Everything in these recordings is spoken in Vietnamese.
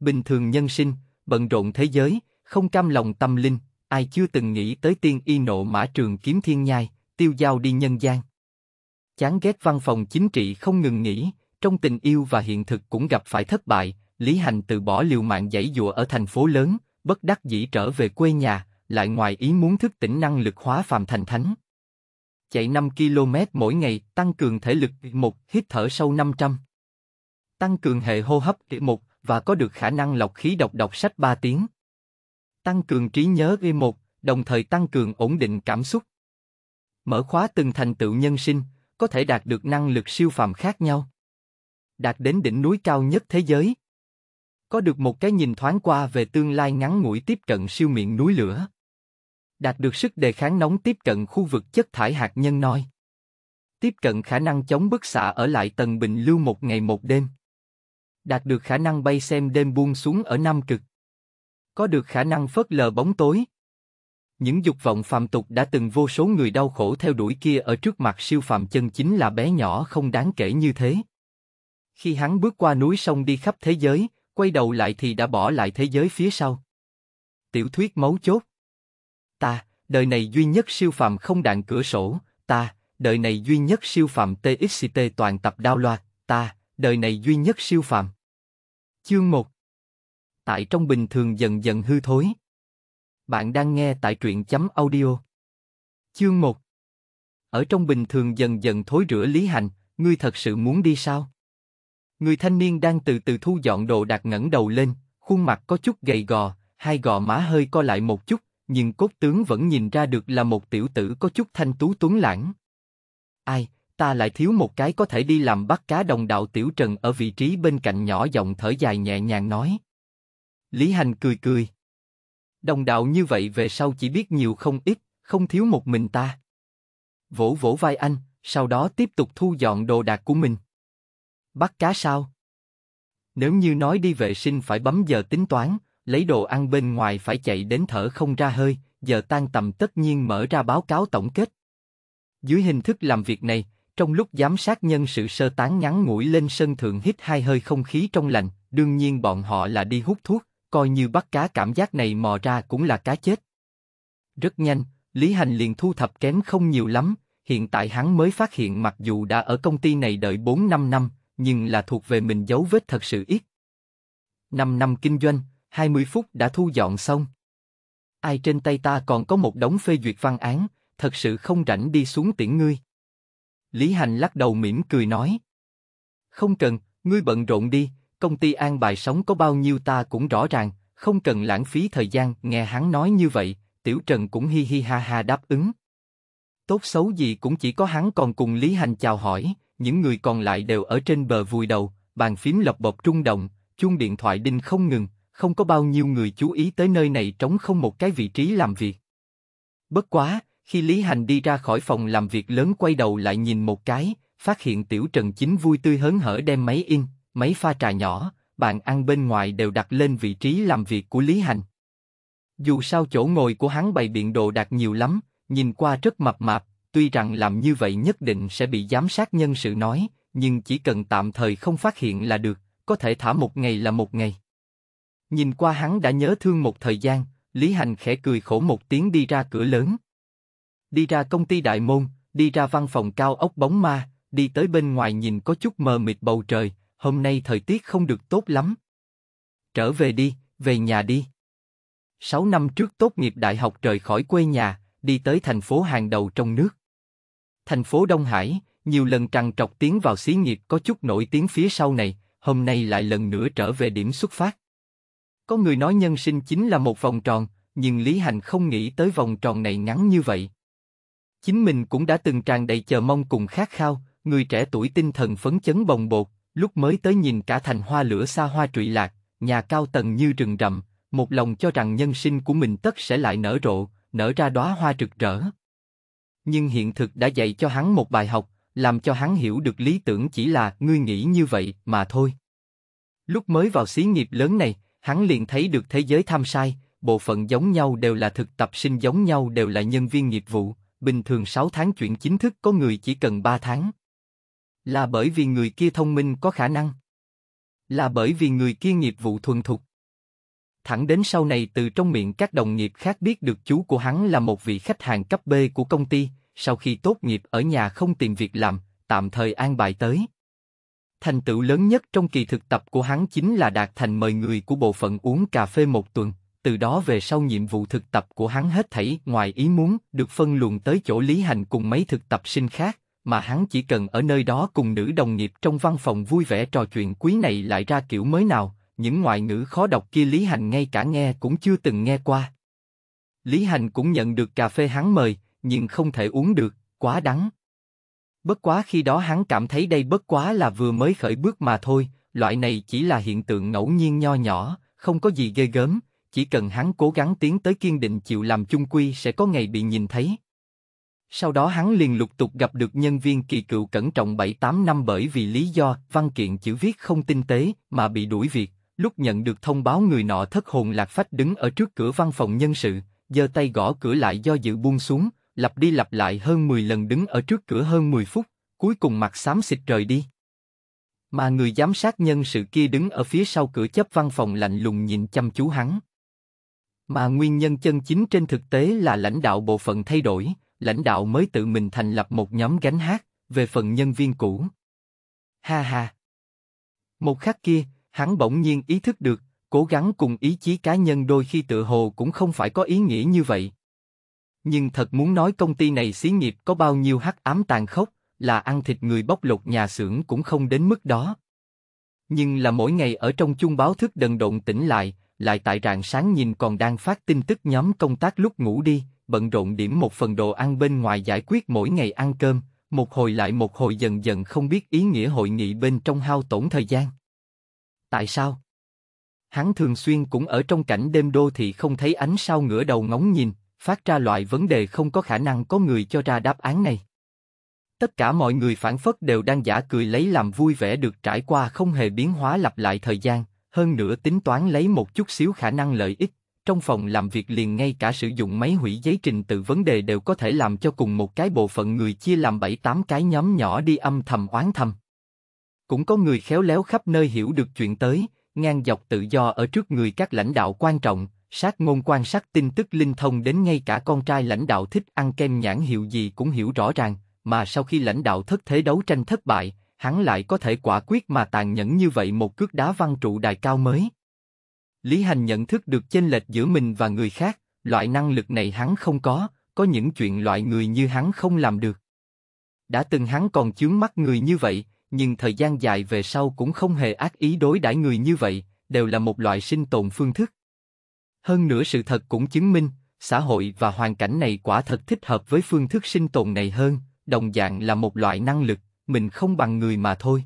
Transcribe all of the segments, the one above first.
bình thường nhân sinh, bận rộn thế giới, không cam lòng tâm linh, ai chưa từng nghĩ tới tiên y nộ mã trường kiếm thiên nhai, tiêu giao đi nhân gian. Chán ghét văn phòng chính trị không ngừng nghỉ, trong tình yêu và hiện thực cũng gặp phải thất bại, Lý Hành từ bỏ liều mạng dãy dụa ở thành phố lớn, bất đắc dĩ trở về quê nhà, lại ngoài ý muốn thức tỉnh năng lực hóa phàm thành thánh. Chạy 5 km mỗi ngày, tăng cường thể lực một hít thở sâu 500. Tăng cường hệ hô hấp một và có được khả năng lọc khí độc đọc sách 3 tiếng. Tăng cường trí nhớ V1, đồng thời tăng cường ổn định cảm xúc. Mở khóa từng thành tựu nhân sinh, có thể đạt được năng lực siêu phàm khác nhau. Đạt đến đỉnh núi cao nhất thế giới. Có được một cái nhìn thoáng qua về tương lai ngắn ngủi tiếp cận siêu miệng núi lửa. Đạt được sức đề kháng nóng tiếp cận khu vực chất thải hạt nhân nói tiếp cận khả năng chống bức xạ ở lại tầng bình lưu một ngày một đêm đạt được khả năng bay xem đêm buông xuống ở Nam Cực. Có được khả năng phớt lờ bóng tối. Những dục vọng phàm tục đã từng vô số người đau khổ theo đuổi kia ở trước mặt siêu phàm chân chính là bé nhỏ không đáng kể như thế. Khi hắn bước qua núi sông đi khắp thế giới, quay đầu lại thì đã bỏ lại thế giới phía sau. Tiểu thuyết mấu chốt. Ta, đời này duy nhất siêu phàm không đạn cửa sổ, ta, đời này duy nhất siêu phàm TXT toàn tập đao loạt, ta, đời này duy nhất siêu phàm. Chương 1 Tại trong bình thường dần dần hư thối. Bạn đang nghe tại truyện chấm audio. Chương 1 Ở trong bình thường dần dần thối rửa lý hành, ngươi thật sự muốn đi sao? Người thanh niên đang từ từ thu dọn đồ đạc ngẩng đầu lên, khuôn mặt có chút gầy gò, hai gò má hơi co lại một chút, nhưng cốt tướng vẫn nhìn ra được là một tiểu tử có chút thanh tú tuấn lãng. Ai, ta lại thiếu một cái có thể đi làm bắt cá đồng đạo tiểu trần ở vị trí bên cạnh nhỏ giọng thở dài nhẹ nhàng nói. Lý Hành cười cười. Đồng đạo như vậy về sau chỉ biết nhiều không ít, không thiếu một mình ta. Vỗ vỗ vai anh, sau đó tiếp tục thu dọn đồ đạc của mình. Bắt cá sao? Nếu như nói đi vệ sinh phải bấm giờ tính toán, lấy đồ ăn bên ngoài phải chạy đến thở không ra hơi, giờ tan tầm tất nhiên mở ra báo cáo tổng kết. Dưới hình thức làm việc này, trong lúc giám sát nhân sự sơ tán ngắn ngủi lên sân thượng hít hai hơi không khí trong lành, đương nhiên bọn họ là đi hút thuốc, coi như bắt cá cảm giác này mò ra cũng là cá chết. Rất nhanh, Lý Hành liền thu thập kém không nhiều lắm, hiện tại hắn mới phát hiện mặc dù đã ở công ty này đợi 4-5 năm, nhưng là thuộc về mình dấu vết thật sự ít. 5 năm kinh doanh, 20 phút đã thu dọn xong. Ai trên tay ta còn có một đống phê duyệt văn án, thật sự không rảnh đi xuống tiễn ngươi. Lý Hành lắc đầu mỉm cười nói. Không cần, ngươi bận rộn đi, công ty an bài sống có bao nhiêu ta cũng rõ ràng, không cần lãng phí thời gian, nghe hắn nói như vậy, Tiểu Trần cũng hi hi ha ha đáp ứng. Tốt xấu gì cũng chỉ có hắn còn cùng Lý Hành chào hỏi, những người còn lại đều ở trên bờ vùi đầu, bàn phím lập bọc trung động, chuông điện thoại đinh không ngừng, không có bao nhiêu người chú ý tới nơi này trống không một cái vị trí làm việc. Bất quá, khi Lý Hành đi ra khỏi phòng làm việc lớn quay đầu lại nhìn một cái, phát hiện Tiểu Trần Chính vui tươi hớn hở đem máy in, máy pha trà nhỏ, bàn ăn bên ngoài đều đặt lên vị trí làm việc của Lý Hành. Dù sao chỗ ngồi của hắn bày biện đồ đạc nhiều lắm, nhìn qua rất mập mạp, tuy rằng làm như vậy nhất định sẽ bị giám sát nhân sự nói, nhưng chỉ cần tạm thời không phát hiện là được, có thể thả một ngày là một ngày. Nhìn qua hắn đã nhớ thương một thời gian, Lý Hành khẽ cười khổ một tiếng đi ra cửa lớn đi ra công ty đại môn, đi ra văn phòng cao ốc bóng ma, đi tới bên ngoài nhìn có chút mờ mịt bầu trời, hôm nay thời tiết không được tốt lắm. Trở về đi, về nhà đi. sáu năm trước tốt nghiệp đại học rời khỏi quê nhà, đi tới thành phố hàng đầu trong nước. Thành phố Đông Hải, nhiều lần trằn trọc tiến vào xí nghiệp có chút nổi tiếng phía sau này, hôm nay lại lần nữa trở về điểm xuất phát. Có người nói nhân sinh chính là một vòng tròn, nhưng Lý Hành không nghĩ tới vòng tròn này ngắn như vậy. Chính mình cũng đã từng tràn đầy chờ mong cùng khát khao, người trẻ tuổi tinh thần phấn chấn bồng bột, lúc mới tới nhìn cả thành hoa lửa xa hoa trụy lạc, nhà cao tầng như rừng rậm, một lòng cho rằng nhân sinh của mình tất sẽ lại nở rộ, nở ra đóa hoa rực rỡ. Nhưng hiện thực đã dạy cho hắn một bài học, làm cho hắn hiểu được lý tưởng chỉ là ngươi nghĩ như vậy mà thôi. Lúc mới vào xí nghiệp lớn này, hắn liền thấy được thế giới tham sai, bộ phận giống nhau đều là thực tập sinh giống nhau đều là nhân viên nghiệp vụ, bình thường 6 tháng chuyện chính thức có người chỉ cần 3 tháng. Là bởi vì người kia thông minh có khả năng. Là bởi vì người kia nghiệp vụ thuần thục. Thẳng đến sau này từ trong miệng các đồng nghiệp khác biết được chú của hắn là một vị khách hàng cấp B của công ty, sau khi tốt nghiệp ở nhà không tìm việc làm, tạm thời an bài tới. Thành tựu lớn nhất trong kỳ thực tập của hắn chính là đạt thành mời người của bộ phận uống cà phê một tuần từ đó về sau nhiệm vụ thực tập của hắn hết thảy ngoài ý muốn được phân luồng tới chỗ Lý Hành cùng mấy thực tập sinh khác, mà hắn chỉ cần ở nơi đó cùng nữ đồng nghiệp trong văn phòng vui vẻ trò chuyện quý này lại ra kiểu mới nào, những ngoại ngữ khó đọc kia Lý Hành ngay cả nghe cũng chưa từng nghe qua. Lý Hành cũng nhận được cà phê hắn mời, nhưng không thể uống được, quá đắng. Bất quá khi đó hắn cảm thấy đây bất quá là vừa mới khởi bước mà thôi, loại này chỉ là hiện tượng ngẫu nhiên nho nhỏ, không có gì ghê gớm, chỉ cần hắn cố gắng tiến tới kiên định chịu làm chung quy sẽ có ngày bị nhìn thấy. Sau đó hắn liền lục tục gặp được nhân viên kỳ cựu cẩn trọng 7-8 năm bởi vì lý do văn kiện chữ viết không tinh tế mà bị đuổi việc. Lúc nhận được thông báo người nọ thất hồn lạc phách đứng ở trước cửa văn phòng nhân sự, giơ tay gõ cửa lại do dự buông xuống, lặp đi lặp lại hơn 10 lần đứng ở trước cửa hơn 10 phút, cuối cùng mặt xám xịt rời đi. Mà người giám sát nhân sự kia đứng ở phía sau cửa chấp văn phòng lạnh lùng nhìn chăm chú hắn. Mà nguyên nhân chân chính trên thực tế là lãnh đạo bộ phận thay đổi, lãnh đạo mới tự mình thành lập một nhóm gánh hát, về phần nhân viên cũ. Ha ha! Một khắc kia, hắn bỗng nhiên ý thức được, cố gắng cùng ý chí cá nhân đôi khi tự hồ cũng không phải có ý nghĩa như vậy. Nhưng thật muốn nói công ty này xí nghiệp có bao nhiêu hắc ám tàn khốc, là ăn thịt người bóc lột nhà xưởng cũng không đến mức đó. Nhưng là mỗi ngày ở trong chung báo thức đần độn tỉnh lại, lại tại rạng sáng nhìn còn đang phát tin tức nhóm công tác lúc ngủ đi, bận rộn điểm một phần đồ ăn bên ngoài giải quyết mỗi ngày ăn cơm, một hồi lại một hồi dần dần không biết ý nghĩa hội nghị bên trong hao tổn thời gian. Tại sao? Hắn thường xuyên cũng ở trong cảnh đêm đô thị không thấy ánh sao ngửa đầu ngóng nhìn, phát ra loại vấn đề không có khả năng có người cho ra đáp án này. Tất cả mọi người phản phất đều đang giả cười lấy làm vui vẻ được trải qua không hề biến hóa lặp lại thời gian, hơn nữa tính toán lấy một chút xíu khả năng lợi ích. Trong phòng làm việc liền ngay cả sử dụng máy hủy giấy trình tự vấn đề đều có thể làm cho cùng một cái bộ phận người chia làm 7-8 cái nhóm nhỏ đi âm thầm oán thầm. Cũng có người khéo léo khắp nơi hiểu được chuyện tới, ngang dọc tự do ở trước người các lãnh đạo quan trọng, sát ngôn quan sát tin tức linh thông đến ngay cả con trai lãnh đạo thích ăn kem nhãn hiệu gì cũng hiểu rõ ràng, mà sau khi lãnh đạo thất thế đấu tranh thất bại, hắn lại có thể quả quyết mà tàn nhẫn như vậy một cước đá văn trụ đài cao mới. Lý Hành nhận thức được chênh lệch giữa mình và người khác, loại năng lực này hắn không có, có những chuyện loại người như hắn không làm được. Đã từng hắn còn chướng mắt người như vậy, nhưng thời gian dài về sau cũng không hề ác ý đối đãi người như vậy, đều là một loại sinh tồn phương thức. Hơn nữa sự thật cũng chứng minh, xã hội và hoàn cảnh này quả thật thích hợp với phương thức sinh tồn này hơn, đồng dạng là một loại năng lực mình không bằng người mà thôi.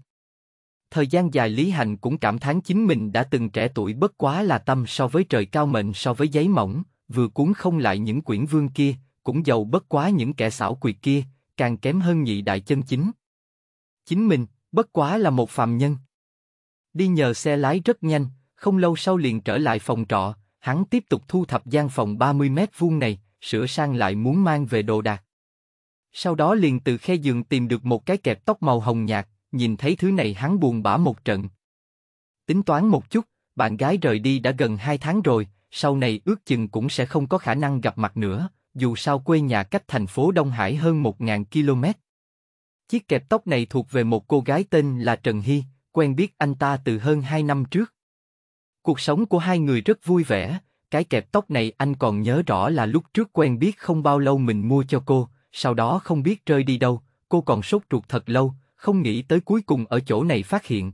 Thời gian dài Lý Hành cũng cảm thán chính mình đã từng trẻ tuổi bất quá là tâm so với trời cao mệnh so với giấy mỏng, vừa cuốn không lại những quyển vương kia, cũng giàu bất quá những kẻ xảo quyệt kia, càng kém hơn nhị đại chân chính. Chính mình, bất quá là một phàm nhân. Đi nhờ xe lái rất nhanh, không lâu sau liền trở lại phòng trọ, hắn tiếp tục thu thập gian phòng 30 mét vuông này, sửa sang lại muốn mang về đồ đạc. Sau đó liền từ khe giường tìm được một cái kẹp tóc màu hồng nhạt, nhìn thấy thứ này hắn buồn bã một trận. Tính toán một chút, bạn gái rời đi đã gần hai tháng rồi, sau này ước chừng cũng sẽ không có khả năng gặp mặt nữa, dù sao quê nhà cách thành phố Đông Hải hơn một ngàn km. Chiếc kẹp tóc này thuộc về một cô gái tên là Trần Hy, quen biết anh ta từ hơn hai năm trước. Cuộc sống của hai người rất vui vẻ, cái kẹp tóc này anh còn nhớ rõ là lúc trước quen biết không bao lâu mình mua cho cô, sau đó không biết rơi đi đâu, cô còn sốt ruột thật lâu, không nghĩ tới cuối cùng ở chỗ này phát hiện.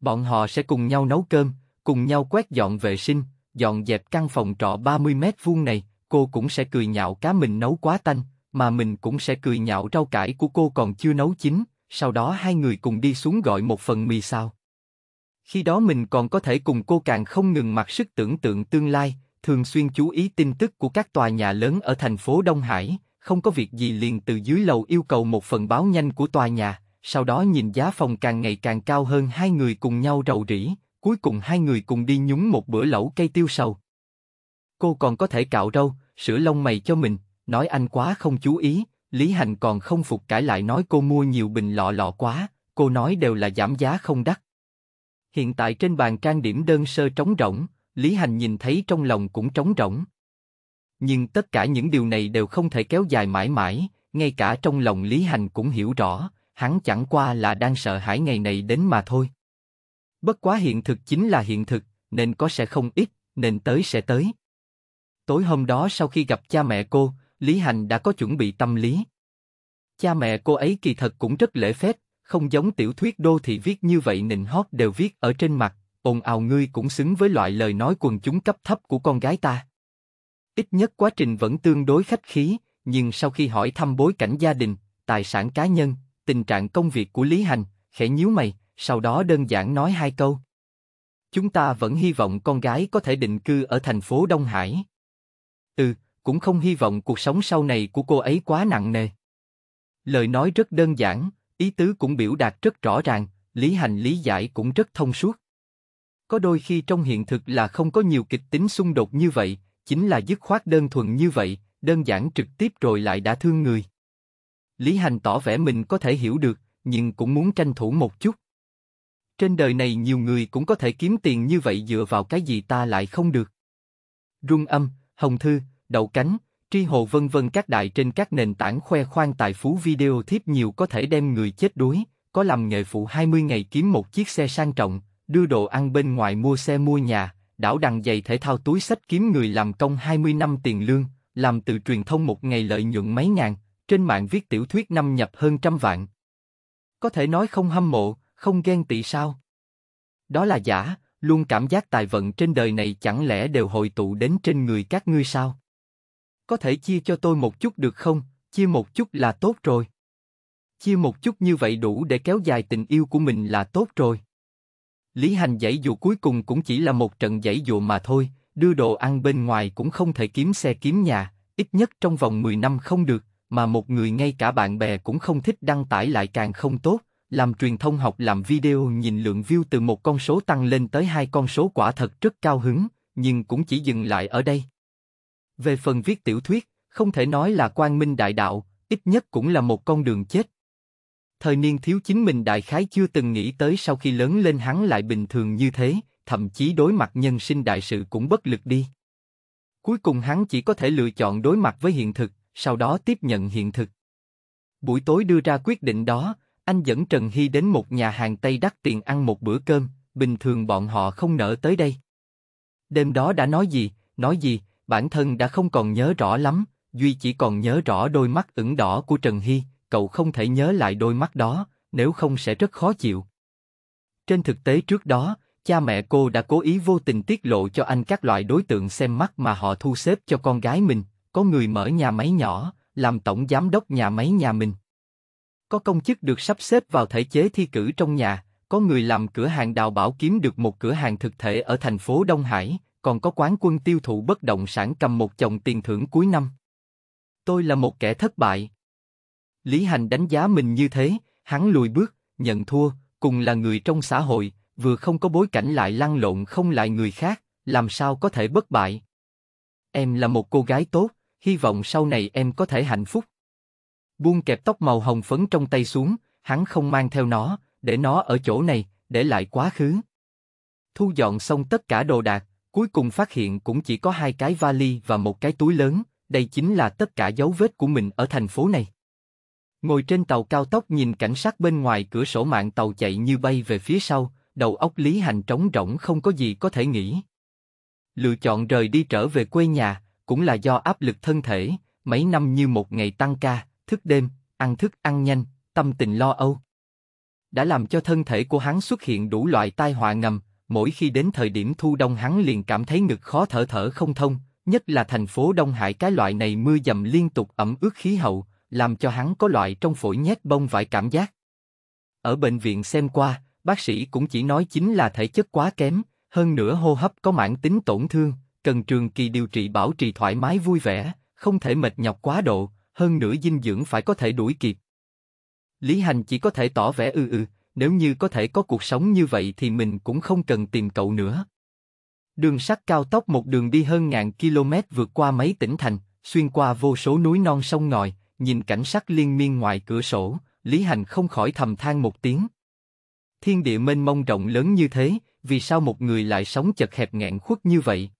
Bọn họ sẽ cùng nhau nấu cơm, cùng nhau quét dọn vệ sinh, dọn dẹp căn phòng trọ 30 mét vuông này, cô cũng sẽ cười nhạo cá mình nấu quá tanh, mà mình cũng sẽ cười nhạo rau cải của cô còn chưa nấu chín, sau đó hai người cùng đi xuống gọi một phần mì xào. Khi đó mình còn có thể cùng cô càng không ngừng mặc sức tưởng tượng tương lai, thường xuyên chú ý tin tức của các tòa nhà lớn ở thành phố Đông Hải, không có việc gì liền từ dưới lầu yêu cầu một phần báo nhanh của tòa nhà, sau đó nhìn giá phòng càng ngày càng cao hơn hai người cùng nhau rầu rĩ, cuối cùng hai người cùng đi nhúng một bữa lẩu cây tiêu sầu. Cô còn có thể cạo râu, sửa lông mày cho mình, nói anh quá không chú ý, Lý Hành còn không phục cãi lại nói cô mua nhiều bình lọ lọ quá, cô nói đều là giảm giá không đắt. Hiện tại trên bàn trang điểm đơn sơ trống rỗng, Lý Hành nhìn thấy trong lòng cũng trống rỗng. Nhưng tất cả những điều này đều không thể kéo dài mãi mãi, ngay cả trong lòng Lý Hành cũng hiểu rõ, hắn chẳng qua là đang sợ hãi ngày này đến mà thôi. Bất quá hiện thực chính là hiện thực, nên có sẽ không ít, nên tới sẽ tới. Tối hôm đó sau khi gặp cha mẹ cô, Lý Hành đã có chuẩn bị tâm lý. Cha mẹ cô ấy kỳ thật cũng rất lễ phép, không giống tiểu thuyết đô thị viết như vậy nịnh hót đều viết ở trên mặt, ồn ào ngươi cũng xứng với loại lời nói quần chúng cấp thấp của con gái ta. Ít nhất quá trình vẫn tương đối khách khí, nhưng sau khi hỏi thăm bối cảnh gia đình, tài sản cá nhân, tình trạng công việc của Lý Hành, khẽ nhíu mày, sau đó đơn giản nói hai câu. Chúng ta vẫn hy vọng con gái có thể định cư ở thành phố Đông Hải. Ừ, cũng không hy vọng cuộc sống sau này của cô ấy quá nặng nề. Lời nói rất đơn giản, ý tứ cũng biểu đạt rất rõ ràng, lý hành lý giải cũng rất thông suốt. Có đôi khi trong hiện thực là không có nhiều kịch tính xung đột như vậy, chính là dứt khoát đơn thuần như vậy, đơn giản trực tiếp rồi lại đã thương người. Lý Hành tỏ vẻ mình có thể hiểu được, nhưng cũng muốn tranh thủ một chút. Trên đời này nhiều người cũng có thể kiếm tiền như vậy dựa vào cái gì ta lại không được. Rung âm, hồng thư, đậu cánh, tri hồ vân vân các đại trên các nền tảng khoe khoang tài phú video thiếp nhiều có thể đem người chết đuối, có làm nghề phụ 20 ngày kiếm một chiếc xe sang trọng, đưa đồ ăn bên ngoài mua xe mua nhà, đảo đằng giày thể thao túi sách kiếm người làm công 20 năm tiền lương, làm từ truyền thông một ngày lợi nhuận mấy ngàn, trên mạng viết tiểu thuyết năm nhập hơn trăm vạn. Có thể nói không hâm mộ, không ghen tị sao? Đó là giả, luôn cảm giác tài vận trên đời này chẳng lẽ đều hội tụ đến trên người các ngươi sao? Có thể chia cho tôi một chút được không? Chia một chút là tốt rồi. Chia một chút như vậy đủ để kéo dài tình yêu của mình là tốt rồi. Lý Hành dãy dù cuối cùng cũng chỉ là một trận dãy dù mà thôi, đưa đồ ăn bên ngoài cũng không thể kiếm xe kiếm nhà, ít nhất trong vòng 10 năm không được, mà một người ngay cả bạn bè cũng không thích đăng tải lại càng không tốt, làm truyền thông học làm video nhìn lượng view từ một con số tăng lên tới hai con số quả thật rất cao hứng, nhưng cũng chỉ dừng lại ở đây. Về phần viết tiểu thuyết, không thể nói là quang minh đại đạo, ít nhất cũng là một con đường chết, thời niên thiếu chính mình đại khái chưa từng nghĩ tới sau khi lớn lên hắn lại bình thường như thế, thậm chí đối mặt nhân sinh đại sự cũng bất lực đi. Cuối cùng hắn chỉ có thể lựa chọn đối mặt với hiện thực, sau đó tiếp nhận hiện thực. Buổi tối đưa ra quyết định đó, anh dẫn Trần Hy đến một nhà hàng Tây đắt tiền ăn một bữa cơm, bình thường bọn họ không nỡ tới đây. Đêm đó đã nói gì, nói gì, bản thân đã không còn nhớ rõ lắm, Duy chỉ còn nhớ rõ đôi mắt ửng đỏ của Trần Hy, cậu không thể nhớ lại đôi mắt đó, nếu không sẽ rất khó chịu. Trên thực tế trước đó, cha mẹ cô đã cố ý vô tình tiết lộ cho anh các loại đối tượng xem mắt mà họ thu xếp cho con gái mình, có người mở nhà máy nhỏ, làm tổng giám đốc nhà máy nhà mình. Có công chức được sắp xếp vào thể chế thi cử trong nhà, có người làm cửa hàng đào bảo kiếm được một cửa hàng thực thể ở thành phố Đông Hải, còn có quán quân tiêu thụ bất động sản cầm một chồng tiền thưởng cuối năm. Tôi là một kẻ thất bại. Lý Hành đánh giá mình như thế, hắn lùi bước, nhận thua, cùng là người trong xã hội, vừa không có bối cảnh lại lăn lộn không lại người khác, làm sao có thể bất bại. Em là một cô gái tốt, hy vọng sau này em có thể hạnh phúc. Buông kẹp tóc màu hồng phấn trong tay xuống, hắn không mang theo nó, để nó ở chỗ này, để lại quá khứ. Thu dọn xong tất cả đồ đạc, cuối cùng phát hiện cũng chỉ có hai cái vali và một cái túi lớn, đây chính là tất cả dấu vết của mình ở thành phố này. Ngồi trên tàu cao tốc nhìn cảnh sát bên ngoài cửa sổ mạng tàu chạy như bay về phía sau, đầu óc Lý Hành trống rỗng không có gì có thể nghĩ. Lựa chọn rời đi trở về quê nhà, cũng là do áp lực thân thể, mấy năm như một ngày tăng ca, thức đêm, ăn thức ăn nhanh, tâm tình lo âu. Đã làm cho thân thể của hắn xuất hiện đủ loại tai họa ngầm, mỗi khi đến thời điểm thu đông hắn liền cảm thấy ngực khó thở thở không thông, nhất là thành phố Đông Hải cái loại này mưa dầm liên tục ẩm ướt khí hậu, làm cho hắn có loại trong phổi nhét bông vải cảm giác. Ở bệnh viện xem qua, bác sĩ cũng chỉ nói chính là thể chất quá kém, hơn nữa hô hấp có mãn tính tổn thương, cần trường kỳ điều trị bảo trì thoải mái vui vẻ, không thể mệt nhọc quá độ, hơn nữa dinh dưỡng phải có thể đuổi kịp. Lý Hành chỉ có thể tỏ vẻ ư ừ ư, ừ, nếu như có thể có cuộc sống như vậy thì mình cũng không cần tìm cậu nữa. Đường sắt cao tốc một đường đi hơn ngàn km vượt qua mấy tỉnh thành, xuyên qua vô số núi non sông ngòi, nhìn cảnh sắc liên miên ngoài cửa sổ, Lý Hành không khỏi thầm than một tiếng. Thiên địa mênh mông rộng lớn như thế, vì sao một người lại sống chật hẹp nghẹn khuất như vậy?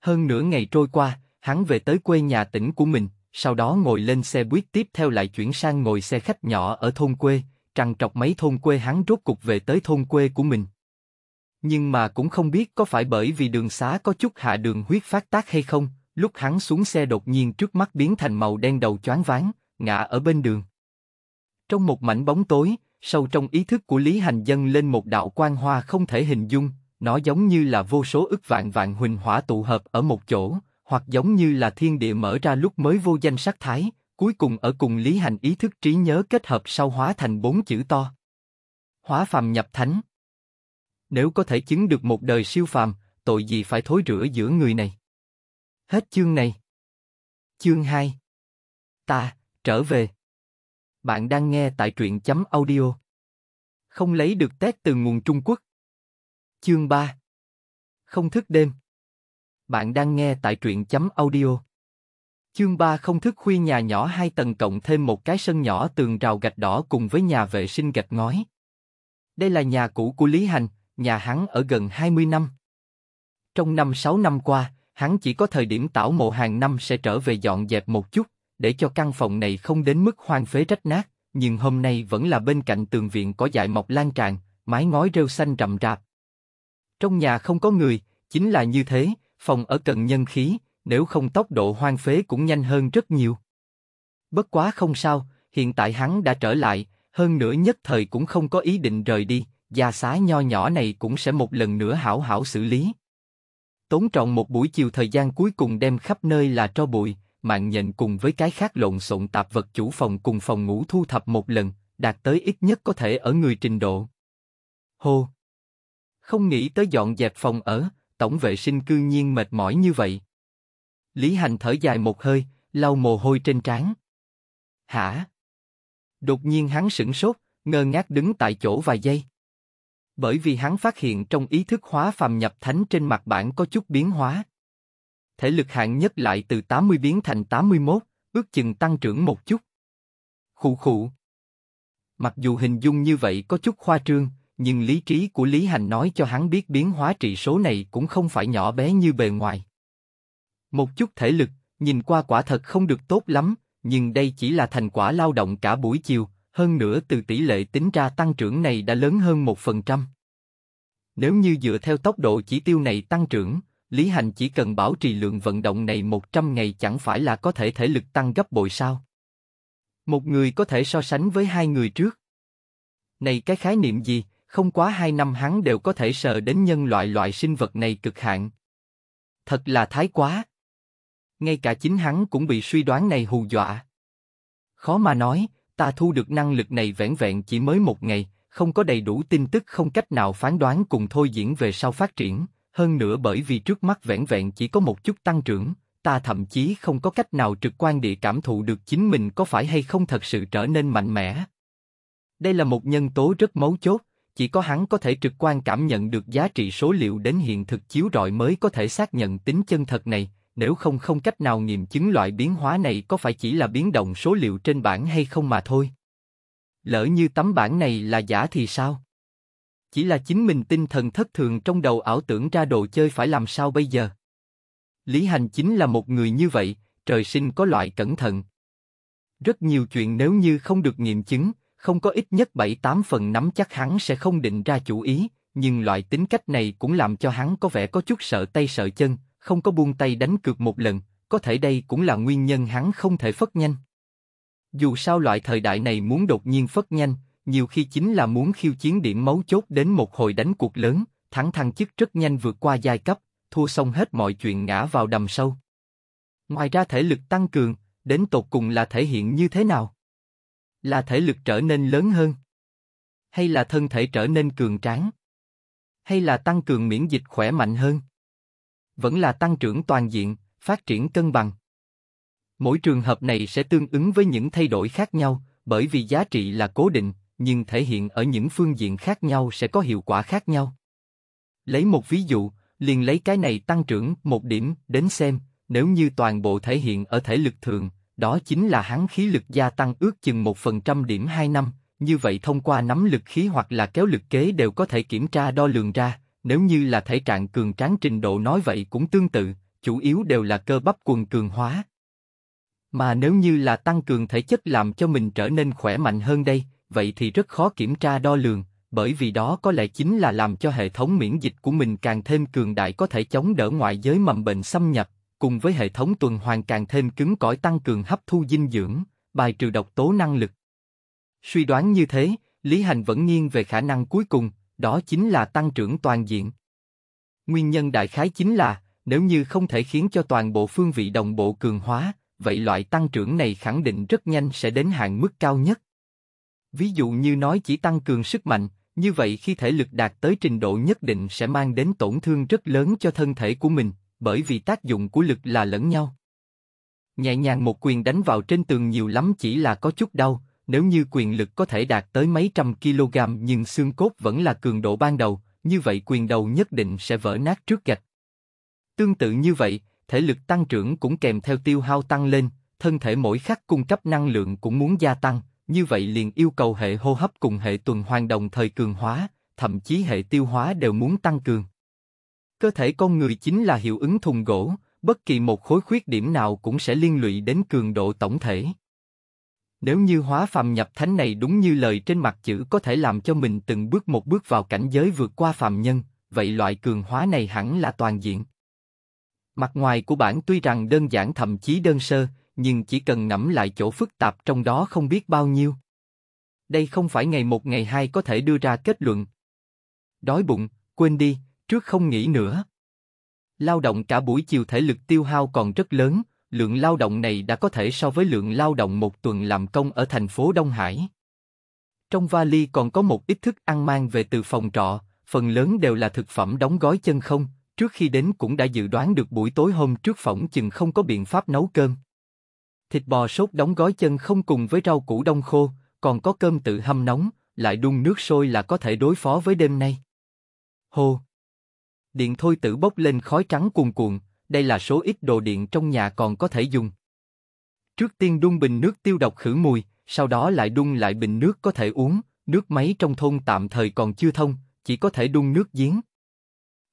Hơn nửa ngày trôi qua, hắn về tới quê nhà tỉnh của mình, sau đó ngồi lên xe buýt tiếp theo lại chuyển sang ngồi xe khách nhỏ ở thôn quê, trằn trọc mấy thôn quê hắn rốt cục về tới thôn quê của mình. Nhưng mà cũng không biết có phải bởi vì đường xá có chút hạ đường huyết phát tác hay không, Lúc hắn xuống xe đột nhiên trước mắt biến thành màu đen đầu choáng váng, ngã ở bên đường. Trong một mảnh bóng tối, sâu trong ý thức của Lý Hành Dân lên một đạo quang hoa không thể hình dung, nó giống như là vô số ức vạn vạn huỳnh hỏa tụ hợp ở một chỗ, hoặc giống như là thiên địa mở ra lúc mới vô danh sắc thái, cuối cùng ở cùng Lý Hành ý thức trí nhớ kết hợp sau hóa thành bốn chữ to. Hóa phàm nhập thánh. Nếu có thể chứng được một đời siêu phàm, tội gì phải thối rửa giữa người này? Hết chương này. Chương 2 Ta, trở về. Bạn đang nghe tại truyện chấm audio. Không lấy được test từ nguồn Trung Quốc. Chương 3 Không thức đêm. Bạn đang nghe tại truyện chấm audio. Chương 3 không thức khuya nhà nhỏ hai tầng cộng thêm một cái sân nhỏ tường rào gạch đỏ cùng với nhà vệ sinh gạch ngói. Đây là nhà cũ của Lý Hành, nhà hắn ở gần 20 năm. Trong năm 6 năm qua, hắn chỉ có thời điểm tảo mộ hàng năm sẽ trở về dọn dẹp một chút, để cho căn phòng này không đến mức hoang phế rách nát, nhưng hôm nay vẫn là bên cạnh tường viện có dại mọc lan tràn, mái ngói rêu xanh rậm rạp. Trong nhà không có người, chính là như thế, phòng ở cần nhân khí, nếu không tốc độ hoang phế cũng nhanh hơn rất nhiều. Bất quá không sao, hiện tại hắn đã trở lại, hơn nữa nhất thời cũng không có ý định rời đi, gia xá nho nhỏ này cũng sẽ một lần nữa hảo hảo xử lý. Tốn trọn một buổi chiều thời gian cuối cùng đem khắp nơi là tro bụi, mạng nhện cùng với cái khác lộn xộn tạp vật chủ phòng cùng phòng ngủ thu thập một lần, đạt tới ít nhất có thể ở người trình độ. Hô! Không nghĩ tới dọn dẹp phòng ở, tổng vệ sinh cư nhiên mệt mỏi như vậy. Lý Hành thở dài một hơi, lau mồ hôi trên trán. Hả? Đột nhiên hắn sững sốt, ngơ ngác đứng tại chỗ vài giây bởi vì hắn phát hiện trong ý thức hóa phàm nhập thánh trên mặt bản có chút biến hóa. Thể lực hạng nhất lại từ 80 biến thành 81, ước chừng tăng trưởng một chút. Khụ khụ. Mặc dù hình dung như vậy có chút khoa trương, nhưng lý trí của Lý Hành nói cho hắn biết biến hóa trị số này cũng không phải nhỏ bé như bề ngoài. Một chút thể lực, nhìn qua quả thật không được tốt lắm, nhưng đây chỉ là thành quả lao động cả buổi chiều, hơn nữa từ tỷ lệ tính ra tăng trưởng này đã lớn hơn 1%. Nếu như dựa theo tốc độ chỉ tiêu này tăng trưởng, Lý Hành chỉ cần bảo trì lượng vận động này 100 ngày chẳng phải là có thể thể lực tăng gấp bội sao? Một người có thể so sánh với hai người trước. Này cái khái niệm gì, không quá hai năm hắn đều có thể sờ đến nhân loại loại sinh vật này cực hạn. Thật là thái quá. Ngay cả chính hắn cũng bị suy đoán này hù dọa. Khó mà nói, ta thu được năng lực này vẻn vẹn chỉ mới một ngày, không có đầy đủ tin tức không cách nào phán đoán cùng thôi diễn về sau phát triển, hơn nữa bởi vì trước mắt vẻn vẹn chỉ có một chút tăng trưởng, ta thậm chí không có cách nào trực quan địa cảm thụ được chính mình có phải hay không thật sự trở nên mạnh mẽ. Đây là một nhân tố rất mấu chốt, chỉ có hắn có thể trực quan cảm nhận được giá trị số liệu đến hiện thực chiếu rọi mới có thể xác nhận tính chân thật này, nếu không không cách nào nghiệm chứng loại biến hóa này có phải chỉ là biến động số liệu trên bảng hay không mà thôi. Lỡ như tấm bảng này là giả thì sao? Chỉ là chính mình tinh thần thất thường trong đầu ảo tưởng ra đồ chơi phải làm sao bây giờ? Lý Hành chính là một người như vậy, trời sinh có loại cẩn thận. Rất nhiều chuyện nếu như không được nghiệm chứng, không có ít nhất 7-8 phần nắm chắc hắn sẽ không định ra chủ ý, nhưng loại tính cách này cũng làm cho hắn có vẻ có chút sợ tay sợ chân, không có buông tay đánh cược một lần, có thể đây cũng là nguyên nhân hắn không thể phất nhanh. Dù sao loại thời đại này muốn đột nhiên phất nhanh, nhiều khi chính là muốn khiêu chiến điểm mấu chốt đến một hồi đánh cuộc lớn, thắng thăng chức rất nhanh vượt qua giai cấp, thua xong hết mọi chuyện ngã vào đầm sâu. Ngoài ra thể lực tăng cường, đến tột cùng là thể hiện như thế nào? Là thể lực trở nên lớn hơn? Hay là thân thể trở nên cường tráng? Hay là tăng cường miễn dịch khỏe mạnh hơn? vẫn là tăng trưởng toàn diện, phát triển cân bằng. Mỗi trường hợp này sẽ tương ứng với những thay đổi khác nhau, bởi vì giá trị là cố định, nhưng thể hiện ở những phương diện khác nhau sẽ có hiệu quả khác nhau. Lấy một ví dụ, liền lấy cái này tăng trưởng một điểm đến xem, nếu như toàn bộ thể hiện ở thể lực thường, đó chính là hắn khí lực gia tăng ước chừng 1% điểm 2 năm, như vậy thông qua nắm lực khí hoặc là kéo lực kế đều có thể kiểm tra đo lường ra, nếu như là thể trạng cường tráng trình độ nói vậy cũng tương tự, chủ yếu đều là cơ bắp quần cường hóa. Mà nếu như là tăng cường thể chất làm cho mình trở nên khỏe mạnh hơn đây, vậy thì rất khó kiểm tra đo lường, bởi vì đó có lẽ chính là làm cho hệ thống miễn dịch của mình càng thêm cường đại có thể chống đỡ ngoại giới mầm bệnh xâm nhập, cùng với hệ thống tuần hoàn càng thêm cứng cỏi tăng cường hấp thu dinh dưỡng, bài trừ độc tố năng lực. Suy đoán như thế, Lý Hành vẫn nghiêng về khả năng cuối cùng, đó chính là tăng trưởng toàn diện. Nguyên nhân đại khái chính là, nếu như không thể khiến cho toàn bộ phương vị đồng bộ cường hóa, vậy loại tăng trưởng này khẳng định rất nhanh sẽ đến hạn mức cao nhất. Ví dụ như nói chỉ tăng cường sức mạnh, như vậy khi thể lực đạt tới trình độ nhất định sẽ mang đến tổn thương rất lớn cho thân thể của mình, bởi vì tác dụng của lực là lẫn nhau. Nhẹ nhàng một quyền đánh vào trên tường nhiều lắm chỉ là có chút đau, nếu như quyền lực có thể đạt tới mấy trăm kg nhưng xương cốt vẫn là cường độ ban đầu, như vậy quyền đầu nhất định sẽ vỡ nát trước gạch. Tương tự như vậy, thể lực tăng trưởng cũng kèm theo tiêu hao tăng lên, thân thể mỗi khắc cung cấp năng lượng cũng muốn gia tăng, như vậy liền yêu cầu hệ hô hấp cùng hệ tuần hoàn đồng thời cường hóa, thậm chí hệ tiêu hóa đều muốn tăng cường. Cơ thể con người chính là hiệu ứng thùng gỗ, bất kỳ một khối khuyết điểm nào cũng sẽ liên lụy đến cường độ tổng thể. Nếu như hóa phàm nhập thánh này đúng như lời trên mặt chữ có thể làm cho mình từng bước một bước vào cảnh giới vượt qua phàm nhân, vậy loại cường hóa này hẳn là toàn diện. Mặt ngoài của bản tuy rằng đơn giản thậm chí đơn sơ, nhưng chỉ cần ngẫm lại chỗ phức tạp trong đó không biết bao nhiêu. Đây không phải ngày một ngày hai có thể đưa ra kết luận. Đói bụng, quên đi, trước không nghĩ nữa. Lao động cả buổi chiều thể lực tiêu hao còn rất lớn, lượng lao động này đã có thể so với lượng lao động một tuần làm công ở thành phố Đông Hải. Trong vali còn có một ít thức ăn mang về từ phòng trọ, phần lớn đều là thực phẩm đóng gói chân không, trước khi đến cũng đã dự đoán được buổi tối hôm trước phỏng chừng không có biện pháp nấu cơm. Thịt bò sốt đóng gói chân không cùng với rau củ đông khô, còn có cơm tự hâm nóng, lại đun nước sôi là có thể đối phó với đêm nay. hô. Điện thôi tử bốc lên khói trắng cuồn cuộn, đây là số ít đồ điện trong nhà còn có thể dùng. Trước tiên đun bình nước tiêu độc khử mùi, sau đó lại đun lại bình nước có thể uống, nước máy trong thôn tạm thời còn chưa thông, chỉ có thể đun nước giếng.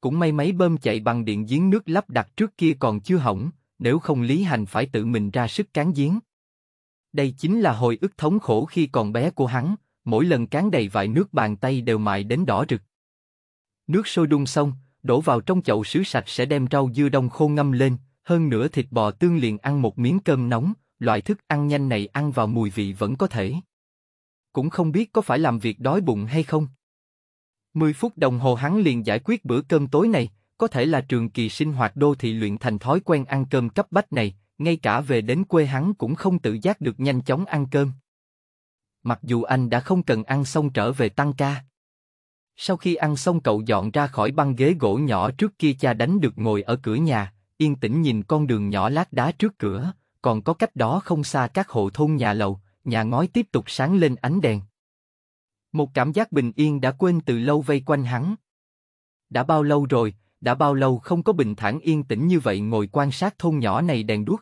Cũng may máy bơm chạy bằng điện giếng nước lắp đặt trước kia còn chưa hỏng, nếu không Lý Hành phải tự mình ra sức cán giếng. Đây chính là hồi ức thống khổ khi còn bé của hắn, mỗi lần cán đầy vại nước bàn tay đều mại đến đỏ rực. Nước sôi đun xong, đổ vào trong chậu sứ sạch sẽ đem rau dưa đông khô ngâm lên, hơn nữa thịt bò tương liền ăn một miếng cơm nóng, loại thức ăn nhanh này ăn vào mùi vị vẫn có thể. Cũng không biết có phải làm việc đói bụng hay không. 10 phút đồng hồ hắn liền giải quyết bữa cơm tối này, có thể là trường kỳ sinh hoạt đô thị luyện thành thói quen ăn cơm cấp bách này, ngay cả về đến quê hắn cũng không tự giác được nhanh chóng ăn cơm. Mặc dù anh đã không cần ăn xong trở về tăng ca. Sau khi ăn xong cậu dọn ra khỏi băng ghế gỗ nhỏ trước kia cha đánh được ngồi ở cửa nhà, yên tĩnh nhìn con đường nhỏ lát đá trước cửa, còn có cách đó không xa các hộ thôn nhà lầu, nhà ngói tiếp tục sáng lên ánh đèn. Một cảm giác bình yên đã quên từ lâu vây quanh hắn. Đã bao lâu rồi, đã bao lâu không có bình thản yên tĩnh như vậy ngồi quan sát thôn nhỏ này đèn đuốc.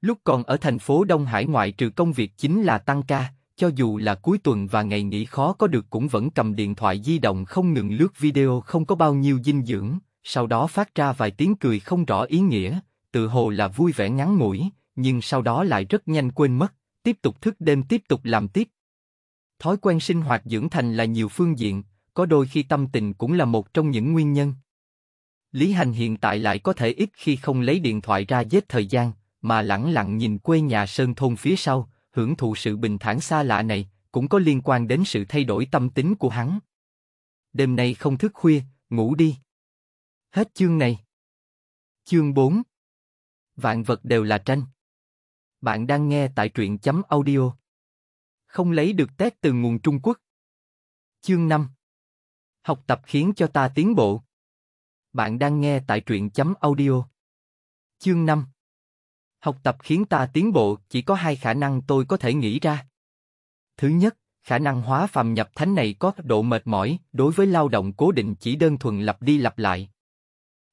Lúc còn ở thành phố Đông Hải ngoại trừ công việc chính là tăng ca, cho dù là cuối tuần và ngày nghỉ khó có được cũng vẫn cầm điện thoại di động không ngừng lướt video không có bao nhiêu dinh dưỡng, sau đó phát ra vài tiếng cười không rõ ý nghĩa, tự hồ là vui vẻ ngắn ngủi, nhưng sau đó lại rất nhanh quên mất, tiếp tục thức đêm tiếp tục làm tiếp. Thói quen sinh hoạt dưỡng thành là nhiều phương diện, có đôi khi tâm tình cũng là một trong những nguyên nhân. Lý Hành hiện tại lại có thể ít khi không lấy điện thoại ra giết thời gian, mà lẳng lặng nhìn quê nhà sơn thôn phía sau, hưởng thụ sự bình thản xa lạ này, cũng có liên quan đến sự thay đổi tâm tính của hắn. Đêm nay không thức khuya, ngủ đi. Hết chương này. Chương 4 Vạn vật đều là tranh. Bạn đang nghe tại truyện chấm audio. Không lấy được tét từ nguồn Trung Quốc. Chương 5 Học tập khiến cho ta tiến bộ. Bạn đang nghe tại truyện chấm audio. Chương 5 Học tập khiến ta tiến bộ chỉ có hai khả năng tôi có thể nghĩ ra. Thứ nhất, khả năng hóa phàm nhập thánh này có độ mệt mỏi đối với lao động cố định chỉ đơn thuần lặp đi lặp lại.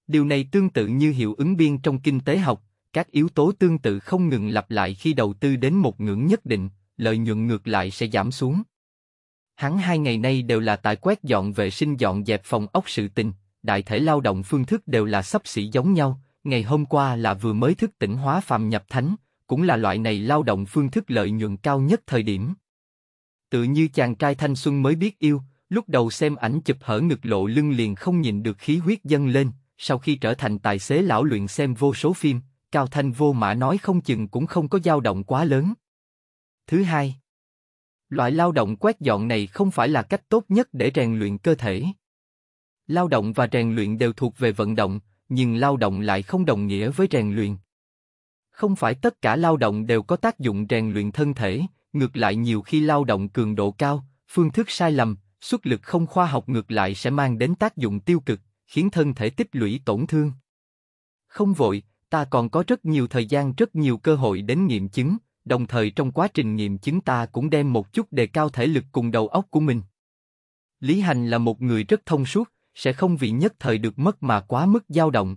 Điều này tương tự như hiệu ứng biên trong kinh tế học, các yếu tố tương tự không ngừng lặp lại khi đầu tư đến một ngưỡng nhất định, lợi nhuận ngược lại sẽ giảm xuống. Hắn hai ngày nay đều là tại quét dọn vệ sinh dọn dẹp phòng ốc sự tình, đại thể lao động phương thức đều là sắp xỉ giống nhau, ngày hôm qua là vừa mới thức tỉnh hóa phàm nhập thánh, cũng là loại này lao động phương thức lợi nhuận cao nhất thời điểm. Tự như chàng trai thanh xuân mới biết yêu, lúc đầu xem ảnh chụp hở ngực lộ lưng liền không nhìn được khí huyết dâng lên, sau khi trở thành tài xế lão luyện xem vô số phim, Cao Thanh vô mã nói không chừng cũng không có dao động quá lớn. Thứ hai, loại lao động quét dọn này không phải là cách tốt nhất để rèn luyện cơ thể. Lao động và rèn luyện đều thuộc về vận động, nhưng lao động lại không đồng nghĩa với rèn luyện. Không phải tất cả lao động đều có tác dụng rèn luyện thân thể, ngược lại nhiều khi lao động cường độ cao, phương thức sai lầm, xuất lực không khoa học ngược lại sẽ mang đến tác dụng tiêu cực, khiến thân thể tích lũy tổn thương. Không vội, ta còn có rất nhiều thời gian rất nhiều cơ hội đến nghiệm chứng, đồng thời trong quá trình nghiệm chứng ta cũng đem một chút đề cao thể lực cùng đầu óc của mình. Lý Hành là một người rất thông suốt, sẽ không vì nhất thời được mất mà quá mức dao động.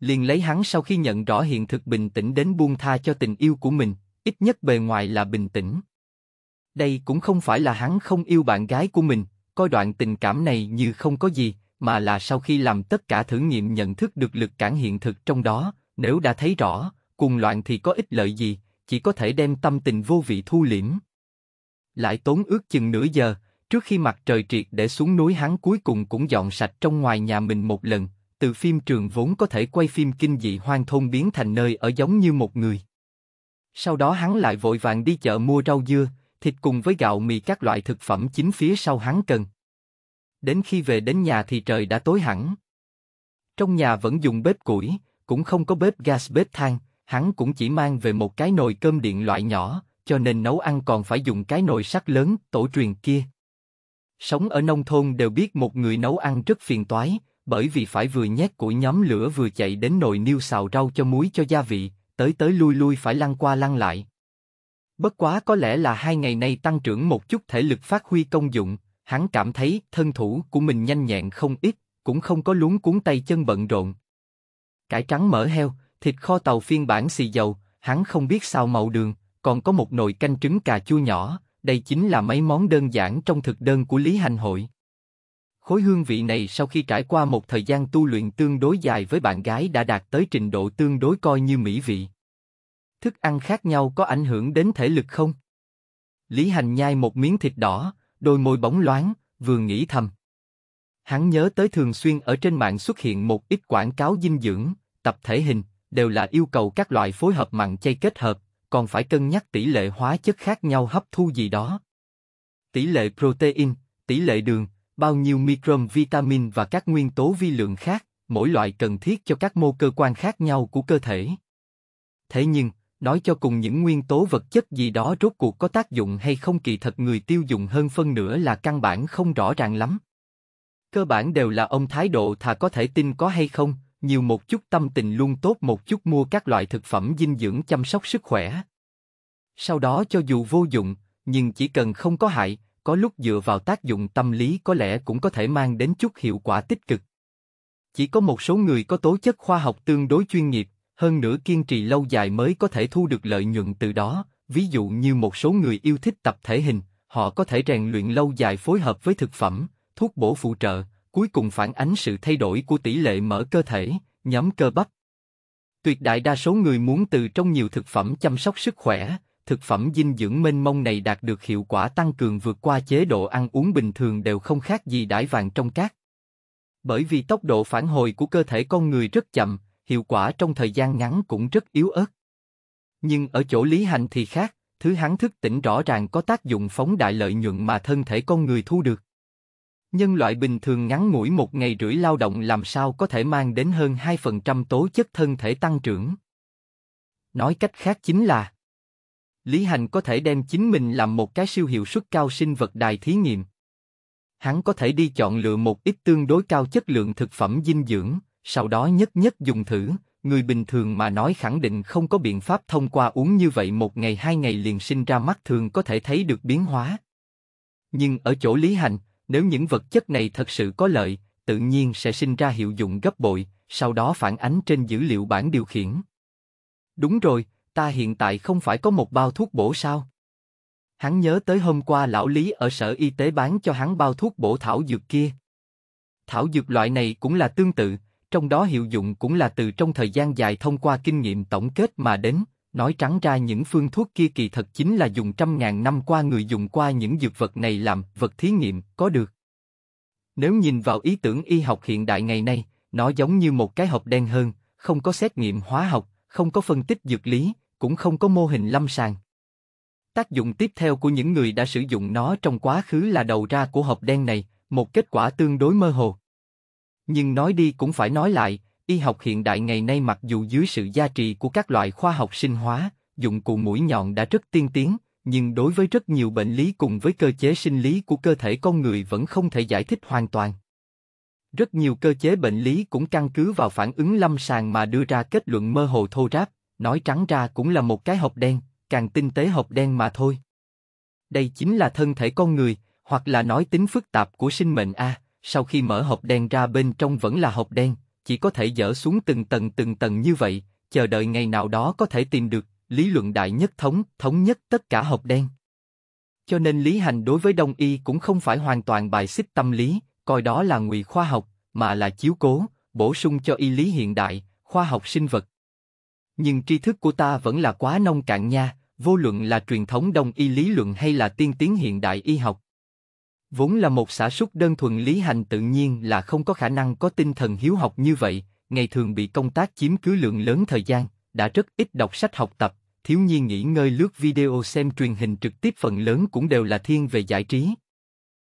Liền lấy hắn sau khi nhận rõ hiện thực bình tĩnh đến buông tha cho tình yêu của mình, ít nhất bề ngoài là bình tĩnh. Đây cũng không phải là hắn không yêu bạn gái của mình, coi đoạn tình cảm này như không có gì, mà là sau khi làm tất cả thử nghiệm nhận thức được lực cản hiện thực trong đó, nếu đã thấy rõ, cùng loạn thì có ích lợi gì, chỉ có thể đem tâm tình vô vị thu liễm. Lại tốn ước chừng nửa giờ, Trước khi mặt trời triệt để xuống núi hắn cuối cùng cũng dọn sạch trong ngoài nhà mình một lần, từ phim trường vốn có thể quay phim kinh dị hoang thôn biến thành nơi ở giống như một người. Sau đó hắn lại vội vàng đi chợ mua rau dưa, thịt cùng với gạo mì các loại thực phẩm chính phía sau hắn cần. Đến khi về đến nhà thì trời đã tối hẳn. Trong nhà vẫn dùng bếp củi, cũng không có bếp gas bếp than, hắn cũng chỉ mang về một cái nồi cơm điện loại nhỏ, cho nên nấu ăn còn phải dùng cái nồi sắt lớn, tổ truyền kia. Sống ở nông thôn đều biết một người nấu ăn rất phiền toái, bởi vì phải vừa nhét củi nhóm lửa vừa chạy đến nồi niêu xào rau cho muối cho gia vị, tới tới lui lui phải lăn qua lăn lại. Bất quá có lẽ là hai ngày nay tăng trưởng một chút thể lực phát huy công dụng, hắn cảm thấy thân thủ của mình nhanh nhẹn không ít, cũng không có luống cuốn tay chân bận rộn. Cải trắng mỡ heo, thịt kho tàu phiên bản xì dầu, hắn không biết sao màu đường, còn có một nồi canh trứng cà chua nhỏ, đây chính là mấy món đơn giản trong thực đơn của Lý Hành Hội. Khối hương vị này sau khi trải qua một thời gian tu luyện tương đối dài với bạn gái đã đạt tới trình độ tương đối coi như mỹ vị. Thức ăn khác nhau có ảnh hưởng đến thể lực không? Lý Hành nhai một miếng thịt đỏ, đôi môi bóng loáng, vừa nghĩ thầm. Hắn nhớ tới thường xuyên ở trên mạng xuất hiện một ít quảng cáo dinh dưỡng, tập thể hình, đều là yêu cầu các loại phối hợp mặn chay kết hợp, còn phải cân nhắc tỷ lệ hóa chất khác nhau hấp thu gì đó. Tỷ lệ protein, tỷ lệ đường, bao nhiêu microm vitamin và các nguyên tố vi lượng khác, mỗi loại cần thiết cho các mô cơ quan khác nhau của cơ thể. Thế nhưng, nói cho cùng những nguyên tố vật chất gì đó rốt cuộc có tác dụng hay không kỳ thật người tiêu dùng hơn phân nửa là căn bản không rõ ràng lắm. Cơ bản đều là ông thái độ thà có thể tin có hay không, nhiều một chút tâm tình luôn tốt một chút mua các loại thực phẩm dinh dưỡng chăm sóc sức khỏe. Sau đó cho dù vô dụng, nhưng chỉ cần không có hại, có lúc dựa vào tác dụng tâm lý có lẽ cũng có thể mang đến chút hiệu quả tích cực. Chỉ có một số người có tố chất khoa học tương đối chuyên nghiệp, hơn nữa kiên trì lâu dài mới có thể thu được lợi nhuận từ đó, ví dụ như một số người yêu thích tập thể hình, họ có thể rèn luyện lâu dài phối hợp với thực phẩm, thuốc bổ phụ trợ, cuối cùng phản ánh sự thay đổi của tỷ lệ mỡ cơ thể, nhóm cơ bắp. Tuyệt đại đa số người muốn từ trong nhiều thực phẩm chăm sóc sức khỏe, thực phẩm dinh dưỡng mênh mông này đạt được hiệu quả tăng cường vượt qua chế độ ăn uống bình thường đều không khác gì đãi vàng trong cát. Bởi vì tốc độ phản hồi của cơ thể con người rất chậm, hiệu quả trong thời gian ngắn cũng rất yếu ớt. Nhưng ở chỗ lý hành thì khác, thứ hắn thức tỉnh rõ ràng có tác dụng phóng đại lợi nhuận mà thân thể con người thu được. Nhân loại bình thường ngắn ngủi một ngày rưỡi lao động làm sao có thể mang đến hơn 2% tố chất thân thể tăng trưởng. Nói cách khác chính là Lý Hành có thể đem chính mình làm một cái siêu hiệu suất cao sinh vật đài thí nghiệm. Hắn có thể đi chọn lựa một ít tương đối cao chất lượng thực phẩm dinh dưỡng, sau đó nhất nhất dùng thử, người bình thường mà nói khẳng định không có biện pháp thông qua uống như vậy một ngày hai ngày liền sinh ra mắt thường có thể thấy được biến hóa. Nhưng ở chỗ Lý Hành, nếu những vật chất này thật sự có lợi, tự nhiên sẽ sinh ra hiệu dụng gấp bội, sau đó phản ánh trên dữ liệu bản điều khiển. Đúng rồi, ta hiện tại không phải có một bao thuốc bổ sao? Hắn nhớ tới hôm qua lão Lý ở sở y tế bán cho hắn bao thuốc bổ thảo dược kia. Thảo dược loại này cũng là tương tự, trong đó hiệu dụng cũng là từ trong thời gian dài thông qua kinh nghiệm tổng kết mà đến, Nói trắng ra những phương thuốc kia kỳ thật chính là dùng trăm ngàn năm qua người dùng qua những dược vật này làm vật thí nghiệm, có được. Nếu nhìn vào ý tưởng y học hiện đại ngày nay, nó giống như một cái hộp đen hơn, không có xét nghiệm hóa học, không có phân tích dược lý, cũng không có mô hình lâm sàng. Tác dụng tiếp theo của những người đã sử dụng nó trong quá khứ là đầu ra của hộp đen này, một kết quả tương đối mơ hồ. Nhưng nói đi cũng phải nói lại, y học hiện đại ngày nay mặc dù dưới sự gia trì của các loại khoa học sinh hóa, dụng cụ mũi nhọn đã rất tiên tiến, nhưng đối với rất nhiều bệnh lý cùng với cơ chế sinh lý của cơ thể con người vẫn không thể giải thích hoàn toàn. Rất nhiều cơ chế bệnh lý cũng căn cứ vào phản ứng lâm sàng mà đưa ra kết luận mơ hồ thô ráp, nói trắng ra cũng là một cái hộp đen, càng tinh tế hộp đen mà thôi. Đây chính là thân thể con người, hoặc là nói tính phức tạp của sinh mệnh A, sau khi mở hộp đen ra bên trong vẫn là hộp đen, chỉ có thể dỡ xuống từng tầng từng tầng như vậy, chờ đợi ngày nào đó có thể tìm được lý luận đại nhất thống, thống nhất tất cả học đen. Cho nên Lý Hành đối với Đông Y cũng không phải hoàn toàn bài xích tâm lý, coi đó là ngụy khoa học, mà là chiếu cố, bổ sung cho y lý hiện đại, khoa học sinh vật. Nhưng tri thức của ta vẫn là quá nông cạn nha, vô luận là truyền thống Đông Y lý luận hay là tiên tiến hiện đại y học, Vốn là một xã súc đơn thuần lý hành tự nhiên là không có khả năng có tinh thần hiếu học như vậy, ngày thường bị công tác chiếm cứ lượng lớn thời gian, đã rất ít đọc sách học tập, thiếu nhi nghỉ ngơi lướt video xem truyền hình trực tiếp phần lớn cũng đều là thiên về giải trí.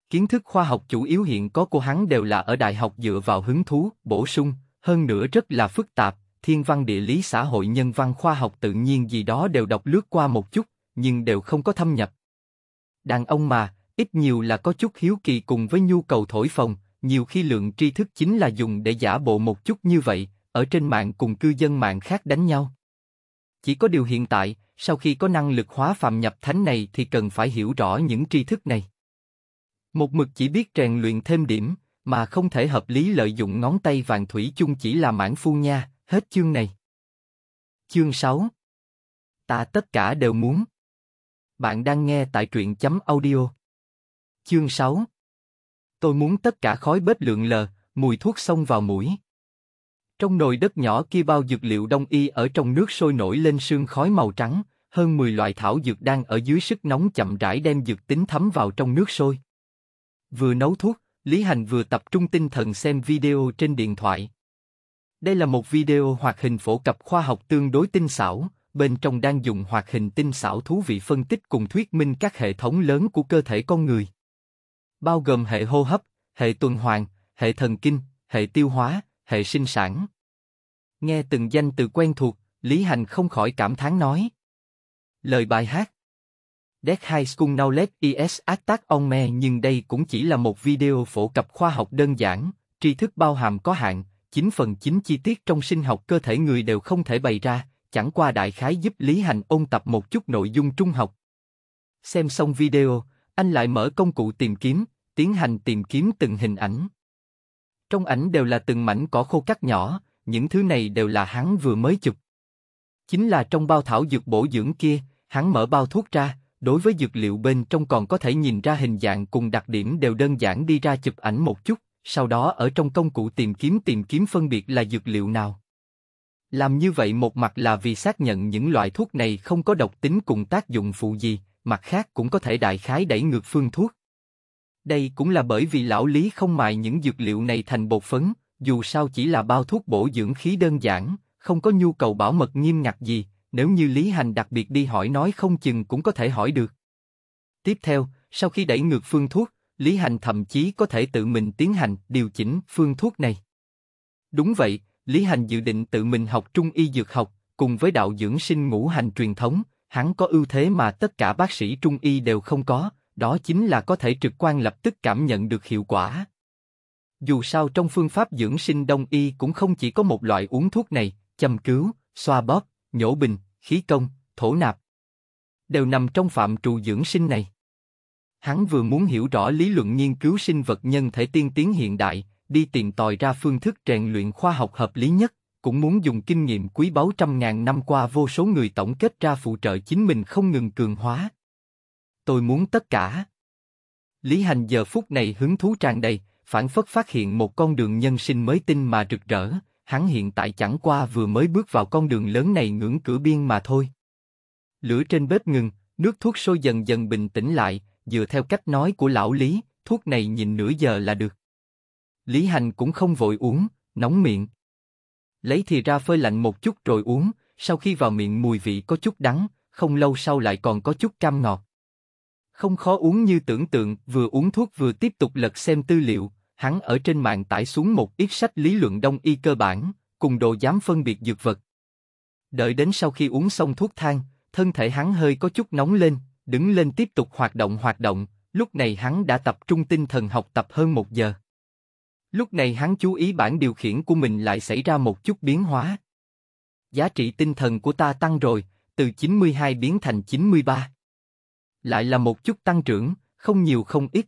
Kiến thức khoa học chủ yếu hiện có của hắn đều là ở đại học dựa vào hứng thú, bổ sung, hơn nữa rất là phức tạp, thiên văn địa lý xã hội nhân văn khoa học tự nhiên gì đó đều đọc lướt qua một chút, nhưng đều không có thâm nhập. Đàn ông mà, ít nhiều là có chút hiếu kỳ cùng với nhu cầu thổi phồng, nhiều khi lượng tri thức chính là dùng để giả bộ một chút như vậy, ở trên mạng cùng cư dân mạng khác đánh nhau. Chỉ có điều hiện tại, sau khi có năng lực hóa phàm nhập thánh này thì cần phải hiểu rõ những tri thức này. Một mực chỉ biết rèn luyện thêm điểm, mà không thể hợp lý lợi dụng ngón tay vàng thủy chung chỉ là mãn phu nha, hết chương này. Chương 6 Ta tất cả đều muốn. Bạn đang nghe tại truyện chấm audio Chương 6 Tôi muốn tất cả khói bếp lượn lờ, mùi thuốc xông vào mũi. Trong nồi đất nhỏ kia bao dược liệu đông y ở trong nước sôi nổi lên sương khói màu trắng, hơn 10 loại thảo dược đang ở dưới sức nóng chậm rãi đem dược tính thấm vào trong nước sôi. Vừa nấu thuốc, Lý Hành vừa tập trung tinh thần xem video trên điện thoại. Đây là một video hoạt hình phổ cập khoa học tương đối tinh xảo, bên trong đang dùng hoạt hình tinh xảo thú vị phân tích cùng thuyết minh các hệ thống lớn của cơ thể con người bao gồm hệ hô hấp, hệ tuần hoàn, hệ thần kinh, hệ tiêu hóa, hệ sinh sản. Nghe từng danh từ quen thuộc, Lý Hành không khỏi cảm thán nói. Lời bài hát Death High School Knowledge is attack on Me nhưng đây cũng chỉ là một video phổ cập khoa học đơn giản, tri thức bao hàm có hạn, 9 phần 9 chi tiết trong sinh học cơ thể người đều không thể bày ra, chẳng qua đại khái giúp Lý Hành ôn tập một chút nội dung trung học. Xem xong video, anh lại mở công cụ tìm kiếm, tiến hành tìm kiếm từng hình ảnh. Trong ảnh đều là từng mảnh cỏ khô cắt nhỏ, những thứ này đều là hắn vừa mới chụp. Chính là trong bao thảo dược bổ dưỡng kia, hắn mở bao thuốc ra, đối với dược liệu bên trong còn có thể nhìn ra hình dạng cùng đặc điểm đều đơn giản đi ra chụp ảnh một chút, sau đó ở trong công cụ tìm kiếm tìm kiếm phân biệt là dược liệu nào. Làm như vậy một mặt là vì xác nhận những loại thuốc này không có độc tính cùng tác dụng phụ gì, mặt khác cũng có thể đại khái đẩy ngược phương thuốc. Đây cũng là bởi vì lão Lý không mài những dược liệu này thành bột phấn, dù sao chỉ là bao thuốc bổ dưỡng khí đơn giản, không có nhu cầu bảo mật nghiêm ngặt gì, nếu như Lý Hành đặc biệt đi hỏi nói không chừng cũng có thể hỏi được. Tiếp theo, sau khi đẩy ngược phương thuốc, Lý Hành thậm chí có thể tự mình tiến hành điều chỉnh phương thuốc này. Đúng vậy, Lý Hành dự định tự mình học trung y dược học, cùng với đạo dưỡng sinh ngũ hành truyền thống, hắn có ưu thế mà tất cả bác sĩ trung y đều không có, đó chính là có thể trực quan lập tức cảm nhận được hiệu quả. Dù sao trong phương pháp dưỡng sinh đông y cũng không chỉ có một loại uống thuốc này, châm cứu, xoa bóp, nhổ bình, khí công, thổ nạp. Đều nằm trong phạm trù dưỡng sinh này. Hắn vừa muốn hiểu rõ lý luận nghiên cứu sinh vật nhân thể tiên tiến hiện đại, đi tìm tòi ra phương thức rèn luyện khoa học hợp lý nhất, cũng muốn dùng kinh nghiệm quý báu trăm ngàn năm qua vô số người tổng kết ra phụ trợ chính mình không ngừng cường hóa, tôi muốn tất cả. Lý Hành giờ phút này hứng thú tràn đầy, phản phất phát hiện một con đường nhân sinh mới tinh mà rực rỡ, hắn hiện tại chẳng qua vừa mới bước vào con đường lớn này ngưỡng cửa biên mà thôi. Lửa trên bếp ngừng, nước thuốc sôi dần dần bình tĩnh lại, dựa theo cách nói của lão Lý, thuốc này nhìn nửa giờ là được. Lý Hành cũng không vội uống, nóng miệng. Lấy thì ra phơi lạnh một chút rồi uống, sau khi vào miệng mùi vị có chút đắng, không lâu sau lại còn có chút cam ngọt. Không khó uống như tưởng tượng, vừa uống thuốc vừa tiếp tục lật xem tư liệu, hắn ở trên mạng tải xuống một ít sách lý luận đông y cơ bản, cùng đồ giám phân biệt dược vật. Đợi đến sau khi uống xong thuốc thang, thân thể hắn hơi có chút nóng lên, đứng lên tiếp tục hoạt động hoạt động, lúc này hắn đã tập trung tinh thần học tập hơn một giờ. Lúc này hắn chú ý bản điều khiển của mình lại xảy ra một chút biến hóa. Giá trị tinh thần của ta tăng rồi, từ 92 biến thành 93 lại là một chút tăng trưởng, không nhiều không ít.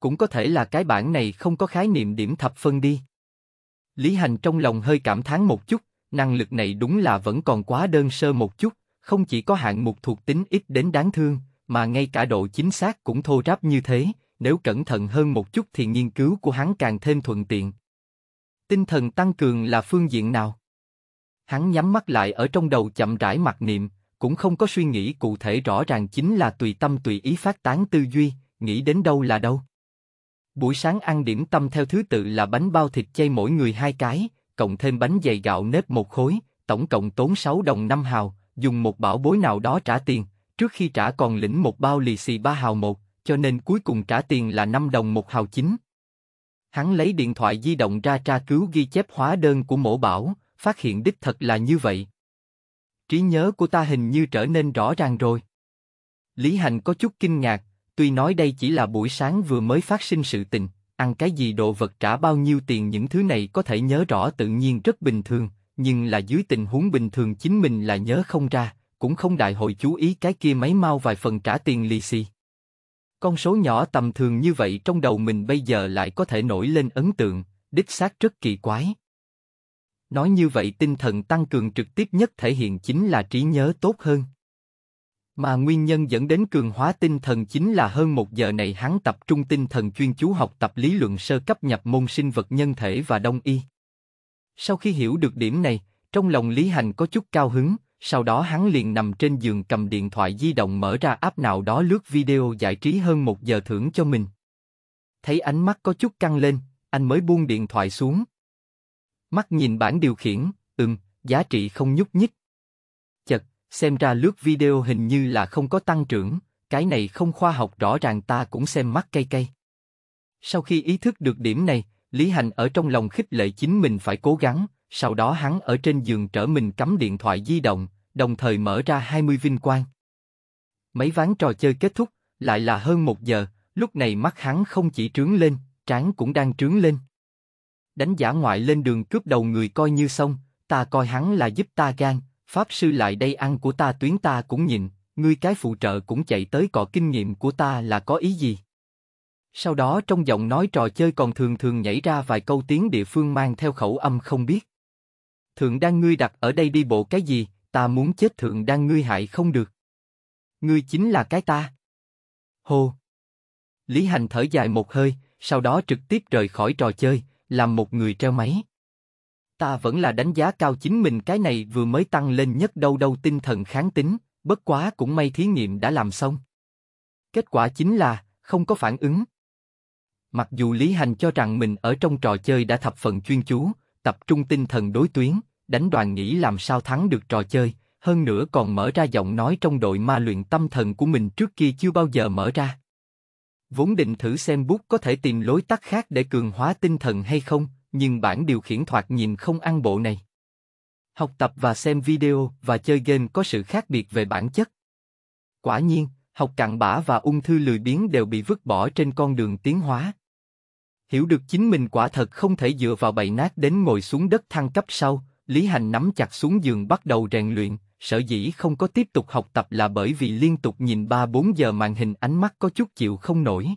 Cũng có thể là cái bản này không có khái niệm điểm thập phân đi. Lý Hành trong lòng hơi cảm thán một chút, năng lực này đúng là vẫn còn quá đơn sơ một chút, không chỉ có hạng mục thuộc tính ít đến đáng thương, mà ngay cả độ chính xác cũng thô ráp như thế, nếu cẩn thận hơn một chút thì nghiên cứu của hắn càng thêm thuận tiện. Tinh thần tăng cường là phương diện nào? Hắn nhắm mắt lại ở trong đầu chậm rãi mặc niệm, cũng không có suy nghĩ cụ thể rõ ràng chính là tùy tâm tùy ý phát tán tư duy, nghĩ đến đâu là đâu. Buổi sáng ăn điểm tâm theo thứ tự là bánh bao thịt chay mỗi người hai cái, cộng thêm bánh dày gạo nếp một khối, tổng cộng tốn 6 đồng 5 hào, dùng một bảo bối nào đó trả tiền, trước khi trả còn lĩnh một bao lì xì 3 hào một, cho nên cuối cùng trả tiền là 5 đồng một hào chín. Hắn lấy điện thoại di động ra tra cứu ghi chép hóa đơn của mổ bảo, phát hiện đích thật là như vậy trí nhớ của ta hình như trở nên rõ ràng rồi. Lý Hành có chút kinh ngạc, tuy nói đây chỉ là buổi sáng vừa mới phát sinh sự tình, ăn cái gì đồ vật trả bao nhiêu tiền những thứ này có thể nhớ rõ tự nhiên rất bình thường, nhưng là dưới tình huống bình thường chính mình là nhớ không ra, cũng không đại hội chú ý cái kia mấy mau vài phần trả tiền lì xì. Con số nhỏ tầm thường như vậy trong đầu mình bây giờ lại có thể nổi lên ấn tượng, đích xác rất kỳ quái. Nói như vậy tinh thần tăng cường trực tiếp nhất thể hiện chính là trí nhớ tốt hơn. Mà nguyên nhân dẫn đến cường hóa tinh thần chính là hơn một giờ này hắn tập trung tinh thần chuyên chú học tập lý luận sơ cấp nhập môn sinh vật nhân thể và đông y. Sau khi hiểu được điểm này, trong lòng Lý Hành có chút cao hứng, sau đó hắn liền nằm trên giường cầm điện thoại di động mở ra app nào đó lướt video giải trí hơn một giờ thưởng cho mình. Thấy ánh mắt có chút căng lên, anh mới buông điện thoại xuống, mắt nhìn bản điều khiển, ừm, giá trị không nhúc nhích. Chật, xem ra lướt video hình như là không có tăng trưởng, cái này không khoa học rõ ràng ta cũng xem mắt cay cay. Sau khi ý thức được điểm này, Lý Hành ở trong lòng khích lệ chính mình phải cố gắng, sau đó hắn ở trên giường trở mình cắm điện thoại di động, đồng thời mở ra 20 vinh quang. Mấy ván trò chơi kết thúc, lại là hơn một giờ, lúc này mắt hắn không chỉ trướng lên, trán cũng đang trướng lên đánh giả ngoại lên đường cướp đầu người coi như xong, ta coi hắn là giúp ta gan, pháp sư lại đây ăn của ta tuyến ta cũng nhịn, ngươi cái phụ trợ cũng chạy tới cọ kinh nghiệm của ta là có ý gì? Sau đó trong giọng nói trò chơi còn thường thường nhảy ra vài câu tiếng địa phương mang theo khẩu âm không biết. Thượng đan ngươi đặt ở đây đi bộ cái gì, ta muốn chết thượng đan ngươi hại không được. Ngươi chính là cái ta. Hô. Lý Hành thở dài một hơi, sau đó trực tiếp rời khỏi trò chơi, làm một người treo máy. Ta vẫn là đánh giá cao chính mình cái này vừa mới tăng lên nhất đâu đâu tinh thần kháng tính, bất quá cũng may thí nghiệm đã làm xong. Kết quả chính là, không có phản ứng. Mặc dù Lý Hành cho rằng mình ở trong trò chơi đã thập phần chuyên chú, tập trung tinh thần đối tuyến, đánh đoàn nghĩ làm sao thắng được trò chơi, hơn nữa còn mở ra giọng nói trong đội ma luyện tâm thần của mình trước kia chưa bao giờ mở ra vốn định thử xem bút có thể tìm lối tắt khác để cường hóa tinh thần hay không, nhưng bản điều khiển thoạt nhìn không ăn bộ này. Học tập và xem video và chơi game có sự khác biệt về bản chất. Quả nhiên, học cặn bã và ung thư lười biếng đều bị vứt bỏ trên con đường tiến hóa. Hiểu được chính mình quả thật không thể dựa vào bậy nát đến ngồi xuống đất thăng cấp sau, Lý Hành nắm chặt xuống giường bắt đầu rèn luyện, sở dĩ không có tiếp tục học tập là bởi vì liên tục nhìn 3-4 giờ màn hình ánh mắt có chút chịu không nổi.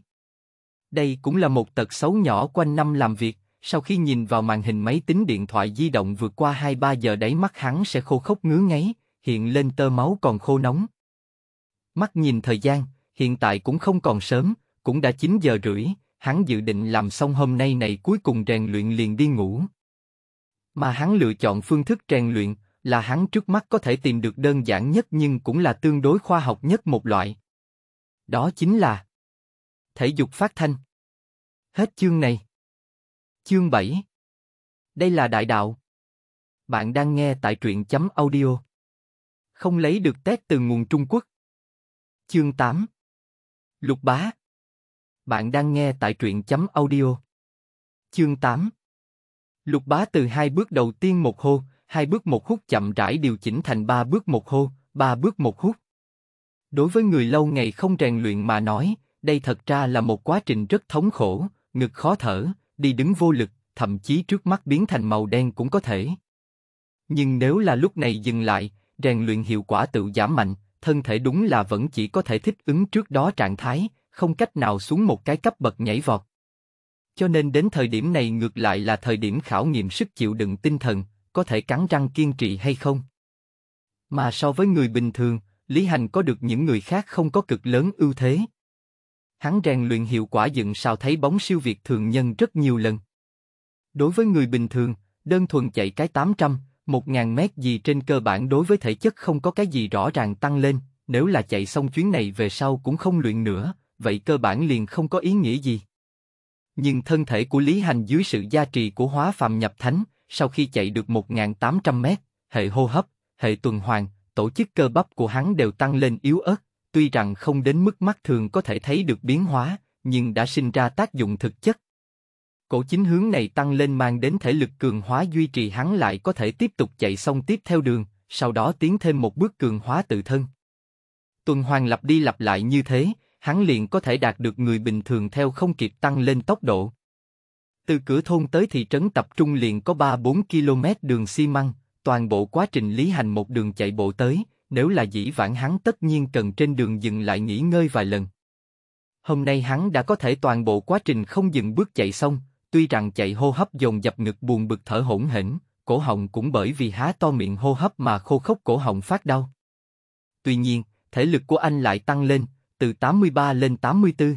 Đây cũng là một tật xấu nhỏ quanh năm làm việc, sau khi nhìn vào màn hình máy tính điện thoại di động vượt qua 2-3 giờ đáy mắt hắn sẽ khô khốc ngứa ngáy, hiện lên tơ máu còn khô nóng. Mắt nhìn thời gian, hiện tại cũng không còn sớm, cũng đã 9 giờ rưỡi, hắn dự định làm xong hôm nay này cuối cùng rèn luyện liền đi ngủ. Mà hắn lựa chọn phương thức rèn luyện, là hắn trước mắt có thể tìm được đơn giản nhất nhưng cũng là tương đối khoa học nhất một loại. Đó chính là thể dục phát thanh. Hết chương này. Chương 7 Đây là đại đạo. Bạn đang nghe tại truyện chấm audio. Không lấy được test từ nguồn Trung Quốc. Chương 8 Lục bá Bạn đang nghe tại truyện chấm audio. Chương 8 Lục bá từ hai bước đầu tiên một hô, hai bước một hút chậm rãi điều chỉnh thành ba bước một hô, ba bước một hút. Đối với người lâu ngày không rèn luyện mà nói, đây thật ra là một quá trình rất thống khổ, ngực khó thở, đi đứng vô lực, thậm chí trước mắt biến thành màu đen cũng có thể. Nhưng nếu là lúc này dừng lại, rèn luyện hiệu quả tự giảm mạnh, thân thể đúng là vẫn chỉ có thể thích ứng trước đó trạng thái, không cách nào xuống một cái cấp bậc nhảy vọt. Cho nên đến thời điểm này ngược lại là thời điểm khảo nghiệm sức chịu đựng tinh thần, có thể cắn răng kiên trì hay không. Mà so với người bình thường, Lý Hành có được những người khác không có cực lớn ưu thế. Hắn rèn luyện hiệu quả dựng sao thấy bóng siêu việt thường nhân rất nhiều lần. Đối với người bình thường, đơn thuần chạy cái 800, 1000 mét gì trên cơ bản đối với thể chất không có cái gì rõ ràng tăng lên, nếu là chạy xong chuyến này về sau cũng không luyện nữa, vậy cơ bản liền không có ý nghĩa gì. Nhưng thân thể của Lý Hành dưới sự gia trì của hóa phàm nhập thánh, sau khi chạy được 1.800 mét, hệ hô hấp, hệ tuần hoàn, tổ chức cơ bắp của hắn đều tăng lên yếu ớt, tuy rằng không đến mức mắt thường có thể thấy được biến hóa, nhưng đã sinh ra tác dụng thực chất. Cổ chính hướng này tăng lên mang đến thể lực cường hóa duy trì hắn lại có thể tiếp tục chạy xong tiếp theo đường, sau đó tiến thêm một bước cường hóa tự thân. Tuần hoàn lặp đi lặp lại như thế, hắn liền có thể đạt được người bình thường theo không kịp tăng lên tốc độ, từ cửa thôn tới thị trấn tập trung liền có 3-4 km đường xi măng, toàn bộ quá trình Lý Hành một đường chạy bộ tới, nếu là dĩ vãng hắn tất nhiên cần trên đường dừng lại nghỉ ngơi vài lần. Hôm nay hắn đã có thể toàn bộ quá trình không dừng bước chạy xong, tuy rằng chạy hô hấp dồn dập ngực buồn bực thở hỗn hển, cổ họng cũng bởi vì há to miệng hô hấp mà khô khốc cổ họng phát đau. Tuy nhiên, thể lực của anh lại tăng lên, từ 83 lên 84.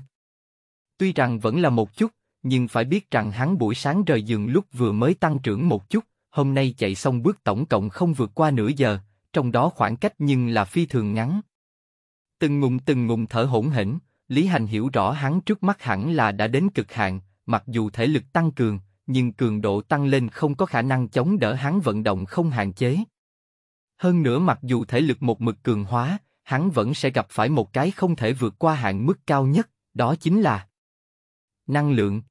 Tuy rằng vẫn là một chút, nhưng phải biết rằng hắn buổi sáng rời giường lúc vừa mới tăng trưởng một chút, hôm nay chạy xong bước tổng cộng không vượt qua nửa giờ, trong đó khoảng cách nhưng là phi thường ngắn. Từng ngụm từng ngụm thở hỗn hển, Lý Hành hiểu rõ hắn trước mắt hẳn là đã đến cực hạn, mặc dù thể lực tăng cường, nhưng cường độ tăng lên không có khả năng chống đỡ hắn vận động không hạn chế. Hơn nữa mặc dù thể lực một mực cường hóa, hắn vẫn sẽ gặp phải một cái không thể vượt qua hạn mức cao nhất, đó chính là năng lượng.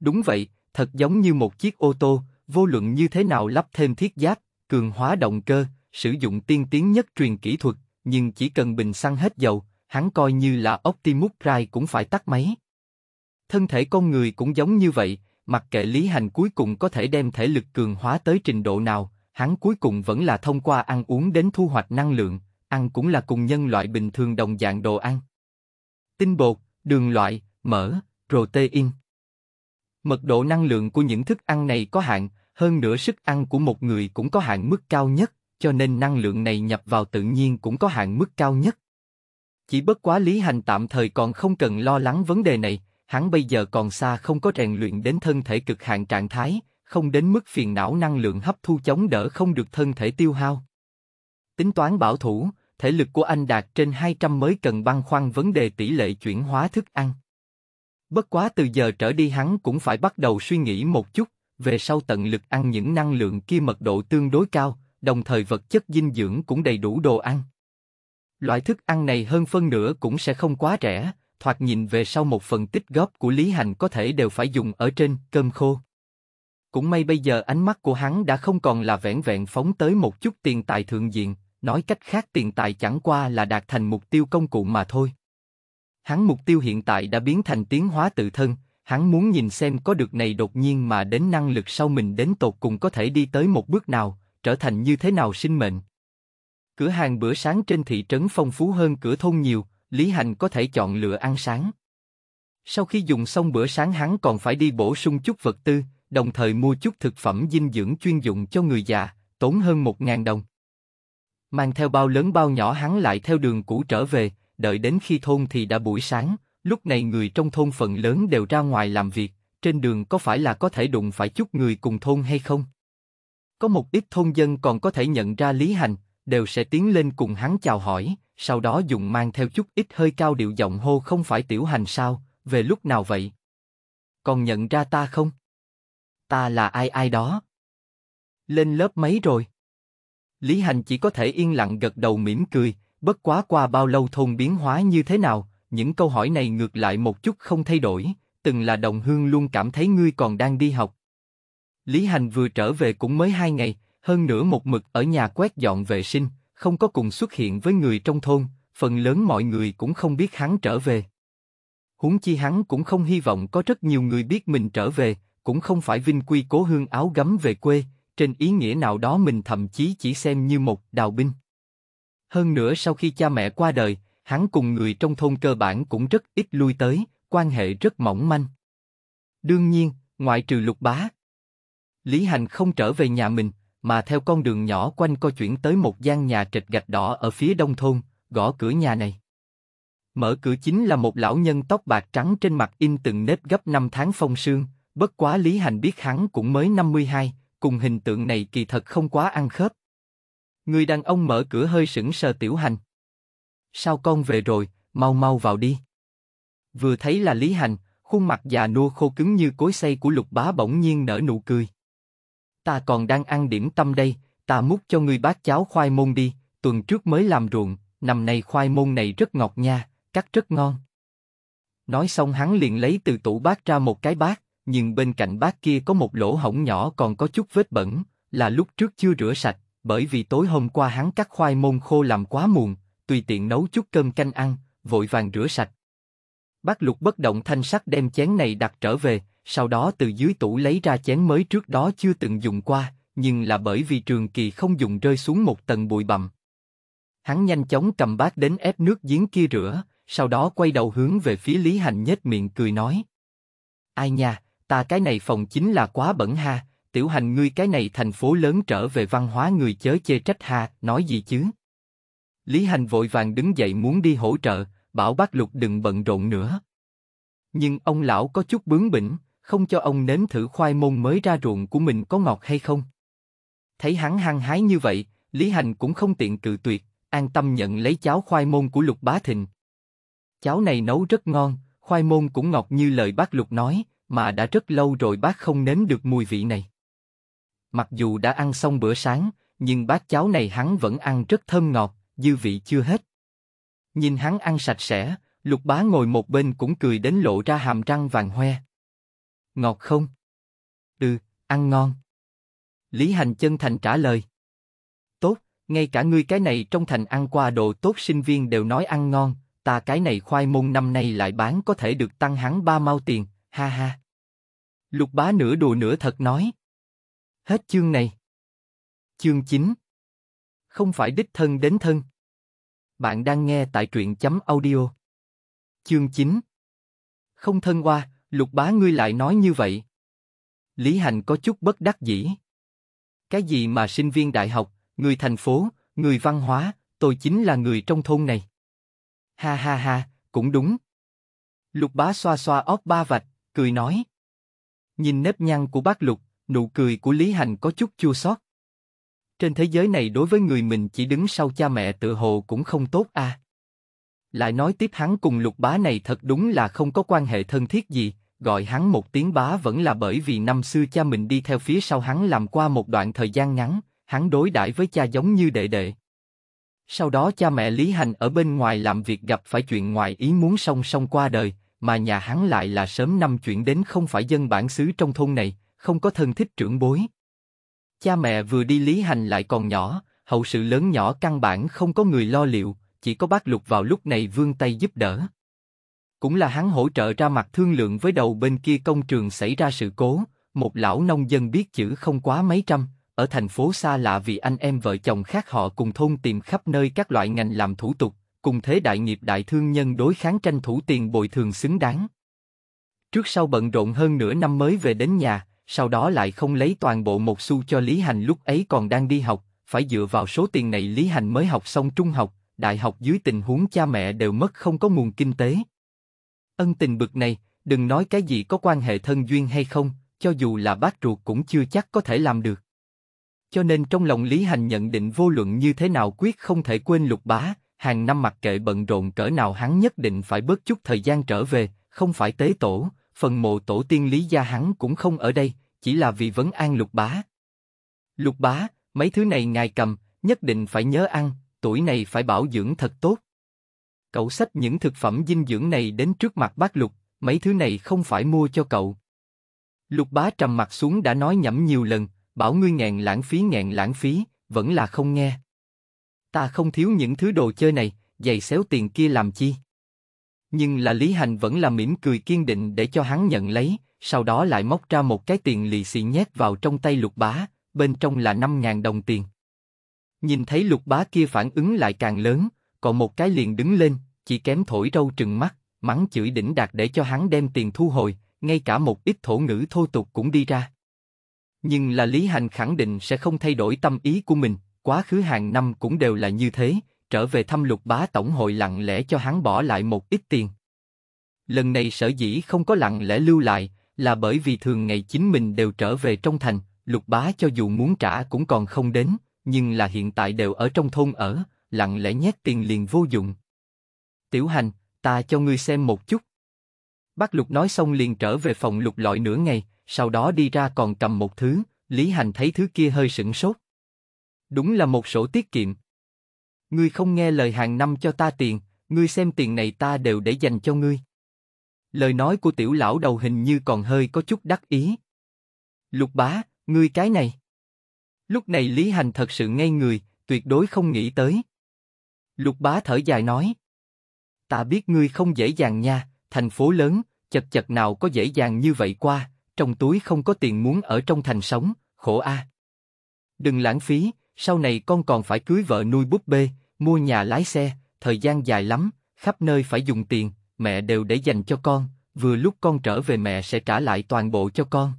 Đúng vậy, thật giống như một chiếc ô tô, vô luận như thế nào lắp thêm thiết giáp, cường hóa động cơ, sử dụng tiên tiến nhất truyền kỹ thuật, nhưng chỉ cần bình xăng hết dầu, hắn coi như là Optimus Prime cũng phải tắt máy. Thân thể con người cũng giống như vậy, mặc kệ Lý Hành cuối cùng có thể đem thể lực cường hóa tới trình độ nào, hắn cuối cùng vẫn là thông qua ăn uống đến thu hoạch năng lượng, ăn cũng là cùng nhân loại bình thường đồng dạng đồ ăn. Tinh bột, đường loại, mỡ, protein. Mật độ năng lượng của những thức ăn này có hạn, hơn nữa sức ăn của một người cũng có hạn mức cao nhất, cho nên năng lượng này nhập vào tự nhiên cũng có hạn mức cao nhất. Chỉ bất quá Lý Hành tạm thời còn không cần lo lắng vấn đề này, hắn bây giờ còn xa không có rèn luyện đến thân thể cực hạn trạng thái, không đến mức phiền não năng lượng hấp thu chống đỡ không được thân thể tiêu hao. Tính toán bảo thủ, thể lực của anh đạt trên 200 mới cần băng khoăn vấn đề tỷ lệ chuyển hóa thức ăn. Bất quá từ giờ trở đi hắn cũng phải bắt đầu suy nghĩ một chút, về sau tận lực ăn những năng lượng kia mật độ tương đối cao, đồng thời vật chất dinh dưỡng cũng đầy đủ đồ ăn. Loại thức ăn này hơn phân nửa cũng sẽ không quá rẻ, thoạt nhìn về sau một phần tích góp của Lý Hành có thể đều phải dùng ở trên cơm khô. Cũng may bây giờ ánh mắt của hắn đã không còn là vẻn vẹn phóng tới một chút tiền tài thượng diện, nói cách khác tiền tài chẳng qua là đạt thành mục tiêu công cụ mà thôi. Hắn mục tiêu hiện tại đã biến thành tiến hóa tự thân, hắn muốn nhìn xem có được này đột nhiên mà đến năng lực sau mình đến tột cùng có thể đi tới một bước nào, trở thành như thế nào sinh mệnh. Cửa hàng bữa sáng trên thị trấn phong phú hơn cửa thôn nhiều, Lý Hành có thể chọn lựa ăn sáng. Sau khi dùng xong bữa sáng hắn còn phải đi bổ sung chút vật tư, đồng thời mua chút thực phẩm dinh dưỡng chuyên dụng cho người già, tốn hơn 1.000 đồng. Mang theo bao lớn bao nhỏ hắn lại theo đường cũ trở về, đợi đến khi thôn thì đã buổi sáng, lúc này người trong thôn phần lớn đều ra ngoài làm việc, trên đường có phải là có thể đụng phải chút người cùng thôn hay không? Có một ít thôn dân còn có thể nhận ra Lý Hành, đều sẽ tiến lên cùng hắn chào hỏi, sau đó dùng mang theo chút ít hơi cao điệu giọng hô không phải tiểu hành sao, về lúc nào vậy? Còn nhận ra ta không? Ta là ai ai đó? Lên lớp mấy rồi? Lý Hành chỉ có thể yên lặng gật đầu mỉm cười, Bất quá qua bao lâu thôn biến hóa như thế nào, những câu hỏi này ngược lại một chút không thay đổi, từng là đồng hương luôn cảm thấy ngươi còn đang đi học. Lý Hành vừa trở về cũng mới hai ngày, hơn nữa một mực ở nhà quét dọn vệ sinh, không có cùng xuất hiện với người trong thôn, phần lớn mọi người cũng không biết hắn trở về. Huống chi hắn cũng không hy vọng có rất nhiều người biết mình trở về, cũng không phải vinh quy cố hương áo gấm về quê, trên ý nghĩa nào đó mình thậm chí chỉ xem như một đào binh. Hơn nữa sau khi cha mẹ qua đời, hắn cùng người trong thôn cơ bản cũng rất ít lui tới, quan hệ rất mỏng manh. Đương nhiên, ngoại trừ lục bá. Lý Hành không trở về nhà mình, mà theo con đường nhỏ quanh co chuyển tới một gian nhà trệt gạch đỏ ở phía đông thôn, gõ cửa nhà này. Mở cửa chính là một lão nhân tóc bạc trắng trên mặt in từng nếp gấp năm tháng phong sương, bất quá Lý Hành biết hắn cũng mới 52, cùng hình tượng này kỳ thật không quá ăn khớp, Người đàn ông mở cửa hơi sững sờ tiểu hành. Sao con về rồi, mau mau vào đi. Vừa thấy là Lý Hành, khuôn mặt già nua khô cứng như cối xay của lục bá bỗng nhiên nở nụ cười. Ta còn đang ăn điểm tâm đây, ta múc cho ngươi bát cháo khoai môn đi, tuần trước mới làm ruộng, năm nay khoai môn này rất ngọt nha, cắt rất ngon. Nói xong hắn liền lấy từ tủ bát ra một cái bát, nhưng bên cạnh bát kia có một lỗ hổng nhỏ còn có chút vết bẩn, là lúc trước chưa rửa sạch, bởi vì tối hôm qua hắn cắt khoai môn khô làm quá muộn, tùy tiện nấu chút cơm canh ăn, vội vàng rửa sạch. Bác Lục bất động thanh sắc đem chén này đặt trở về, sau đó từ dưới tủ lấy ra chén mới trước đó chưa từng dùng qua, nhưng là bởi vì trường kỳ không dùng rơi xuống một tầng bụi bặm. Hắn nhanh chóng cầm bát đến ép nước giếng kia rửa, sau đó quay đầu hướng về phía Lý Hành nhếch miệng cười nói. Ai nha, ta cái này phòng chính là quá bẩn ha, tiểu hành ngươi cái này thành phố lớn trở về văn hóa người chớ chê trách ha, nói gì chứ? Lý Hành vội vàng đứng dậy muốn đi hỗ trợ, bảo bác Lục đừng bận rộn nữa. Nhưng ông lão có chút bướng bỉnh, không cho ông nếm thử khoai môn mới ra ruộng của mình có ngọt hay không. Thấy hắn hăng hái như vậy, Lý Hành cũng không tiện cự tuyệt, an tâm nhận lấy cháo khoai môn của Lục Bá Thịnh. Cháo này nấu rất ngon, khoai môn cũng ngọt như lời bác Lục nói, mà đã rất lâu rồi bác không nếm được mùi vị này. Mặc dù đã ăn xong bữa sáng, nhưng bát cháo này hắn vẫn ăn rất thơm ngọt, dư vị chưa hết. Nhìn hắn ăn sạch sẽ, lục bá ngồi một bên cũng cười đến lộ ra hàm răng vàng hoe. Ngọt không? Ừ, ăn ngon. Lý Hành chân thành trả lời. Tốt, ngay cả ngươi cái này trong thành ăn qua đồ tốt sinh viên đều nói ăn ngon, ta cái này khoai môn năm nay lại bán có thể được tăng hắn ba mau tiền, ha ha. Lục bá nửa đùa nửa thật nói. Hết chương này. Chương 9 Không phải đích thân đến thân. Bạn đang nghe tại truyện chấm audio. Chương 9 Không thân qua, lục bá ngươi lại nói như vậy. Lý Hành có chút bất đắc dĩ. Cái gì mà sinh viên đại học, người thành phố, người văn hóa, tôi chính là người trong thôn này. Ha ha ha, cũng đúng. Lục bá xoa xoa óc ba vạch, cười nói. Nhìn nếp nhăn của bác Lục, Nụ cười của Lý Hành có chút chua xót. Trên thế giới này đối với người mình chỉ đứng sau cha mẹ tự hồ cũng không tốt à. Lại nói tiếp hắn cùng lục bá này thật đúng là không có quan hệ thân thiết gì, gọi hắn một tiếng bá vẫn là bởi vì năm xưa cha mình đi theo phía sau hắn làm qua một đoạn thời gian ngắn, hắn đối đãi với cha giống như đệ đệ. Sau đó cha mẹ Lý Hành ở bên ngoài làm việc gặp phải chuyện ngoài ý muốn song song qua đời, mà nhà hắn lại là sớm năm chuyện đến không phải dân bản xứ trong thôn này, không có thân thích trưởng bối. Cha mẹ vừa đi lý hành lại còn nhỏ, hậu sự lớn nhỏ căn bản không có người lo liệu, chỉ có bác lục vào lúc này vươn tay giúp đỡ. Cũng là hắn hỗ trợ ra mặt thương lượng với đầu bên kia công trường xảy ra sự cố, một lão nông dân biết chữ không quá mấy trăm, ở thành phố xa lạ vì anh em vợ chồng khác họ cùng thôn tìm khắp nơi các loại ngành làm thủ tục, cùng thế đại nghiệp đại thương nhân đối kháng tranh thủ tiền bồi thường xứng đáng. Trước sau bận rộn hơn nửa năm mới về đến nhà, sau đó lại không lấy toàn bộ một xu cho Lý Hành lúc ấy còn đang đi học, phải dựa vào số tiền này Lý Hành mới học xong trung học, đại học dưới tình huống cha mẹ đều mất không có nguồn kinh tế. Ân tình bực này, đừng nói cái gì có quan hệ thân duyên hay không, cho dù là bác ruột cũng chưa chắc có thể làm được. Cho nên trong lòng Lý Hành nhận định vô luận như thế nào quyết không thể quên lục bá, hàng năm mặc kệ bận rộn cỡ nào hắn nhất định phải bớt chút thời gian trở về, không phải tế tổ, phần mộ tổ tiên Lý Gia hắn cũng không ở đây, chỉ là vì vấn an lục bá. Lục bá, mấy thứ này ngài cầm, nhất định phải nhớ ăn, tuổi này phải bảo dưỡng thật tốt. Cậu xách những thực phẩm dinh dưỡng này đến trước mặt bác lục, mấy thứ này không phải mua cho cậu. Lục bá trầm mặt xuống đã nói nhẩm nhiều lần, bảo ngươi ngàn lãng phí ngàn lãng phí, vẫn là không nghe. Ta không thiếu những thứ đồ chơi này, giày xéo tiền kia làm chi? Nhưng là Lý Hành vẫn là mỉm cười kiên định để cho hắn nhận lấy, sau đó lại móc ra một cái tiền lì xì nhét vào trong tay lục bá, bên trong là 5.000 đồng tiền. Nhìn thấy lục bá kia phản ứng lại càng lớn, còn một cái liền đứng lên, chỉ kém thổi râu trừng mắt, mắng chửi đỉnh đạt để cho hắn đem tiền thu hồi, ngay cả một ít thổ ngữ thô tục cũng đi ra. Nhưng là Lý Hành khẳng định sẽ không thay đổi tâm ý của mình, quá khứ hàng năm cũng đều là như thế, trở về thăm lục bá tổng hội lặng lẽ cho hắn bỏ lại một ít tiền. Lần này sở dĩ không có lặng lẽ lưu lại, là bởi vì thường ngày chính mình đều trở về trong thành, lục bá cho dù muốn trả cũng còn không đến, nhưng là hiện tại đều ở trong thôn ở, lặng lẽ nhét tiền liền vô dụng. Tiểu hành, ta cho ngươi xem một chút. Bác lục nói xong liền trở về phòng lục lọi nửa ngày, sau đó đi ra còn cầm một thứ, Lý Hành thấy thứ kia hơi sững sốt. Đúng là một sổ tiết kiệm, ngươi không nghe lời hàng năm cho ta tiền, ngươi xem tiền này ta đều để dành cho ngươi. Lời nói của tiểu lão đầu hình như còn hơi có chút đắc ý. Lục bá, ngươi cái này. Lúc này Lý Hành thật sự ngây người, tuyệt đối không nghĩ tới. Lục bá thở dài nói. Ta biết ngươi không dễ dàng nha, thành phố lớn, chật chật nào có dễ dàng như vậy qua, trong túi không có tiền muốn ở trong thành sống, khổ a. À. Đừng lãng phí, sau này con còn phải cưới vợ nuôi búp bê, mua nhà lái xe, thời gian dài lắm, khắp nơi phải dùng tiền, mẹ đều để dành cho con, vừa lúc con trở về mẹ sẽ trả lại toàn bộ cho con.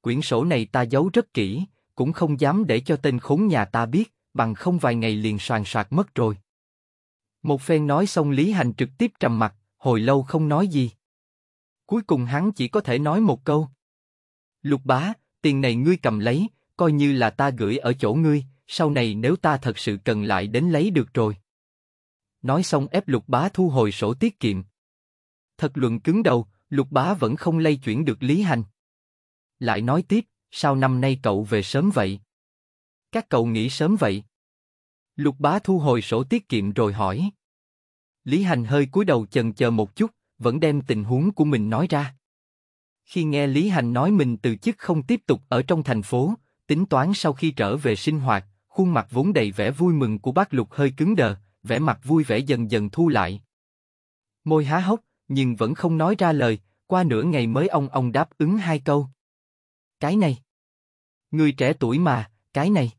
Quyển sổ này ta giấu rất kỹ, cũng không dám để cho tên khốn nhà ta biết, bằng không vài ngày liền soàn soạt mất rồi. Một phen nói xong Lý Hành trực tiếp trầm mặt, hồi lâu không nói gì. Cuối cùng hắn chỉ có thể nói một câu. Lục bá, tiền này ngươi cầm lấy, coi như là ta gửi ở chỗ ngươi, sau này nếu ta thật sự cần lại đến lấy được rồi. Nói xong ép lục bá thu hồi sổ tiết kiệm. Thật luận cứng đầu, lục bá vẫn không lây chuyển được Lý Hành. Lại nói tiếp, sao năm nay cậu về sớm vậy? Các cậu nghĩ sớm vậy? Lục bá thu hồi sổ tiết kiệm rồi hỏi. Lý Hành hơi cúi đầu chần chờ một chút, vẫn đem tình huống của mình nói ra. Khi nghe Lý Hành nói mình từ chức không tiếp tục ở trong thành phố, Tính toán sau khi trở về sinh hoạt, khuôn mặt vốn đầy vẻ vui mừng của bác Lục hơi cứng đờ, vẻ mặt vui vẻ dần dần thu lại. Môi há hốc, nhưng vẫn không nói ra lời, qua nửa ngày mới ông ông đáp ứng hai câu. Cái này. Người trẻ tuổi mà, cái này.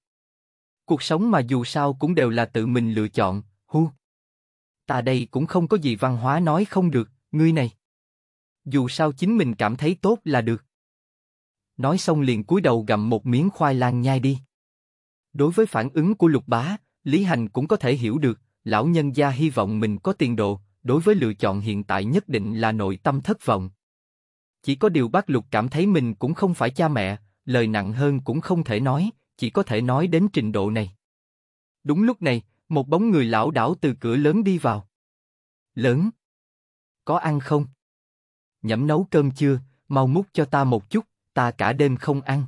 Cuộc sống mà dù sao cũng đều là tự mình lựa chọn, hu. Ta đây cũng không có gì văn hóa nói không được, ngươi này. Dù sao chính mình cảm thấy tốt là được nói xong liền cúi đầu gặm một miếng khoai lang nhai đi. Đối với phản ứng của lục bá, Lý Hành cũng có thể hiểu được, lão nhân gia hy vọng mình có tiền đồ, đối với lựa chọn hiện tại nhất định là nội tâm thất vọng. Chỉ có điều bác lục cảm thấy mình cũng không phải cha mẹ, lời nặng hơn cũng không thể nói, chỉ có thể nói đến trình độ này. Đúng lúc này, một bóng người lão đảo từ cửa lớn đi vào. Lớn! Có ăn không? Nhẩm nấu cơm chưa, mau múc cho ta một chút ta cả đêm không ăn.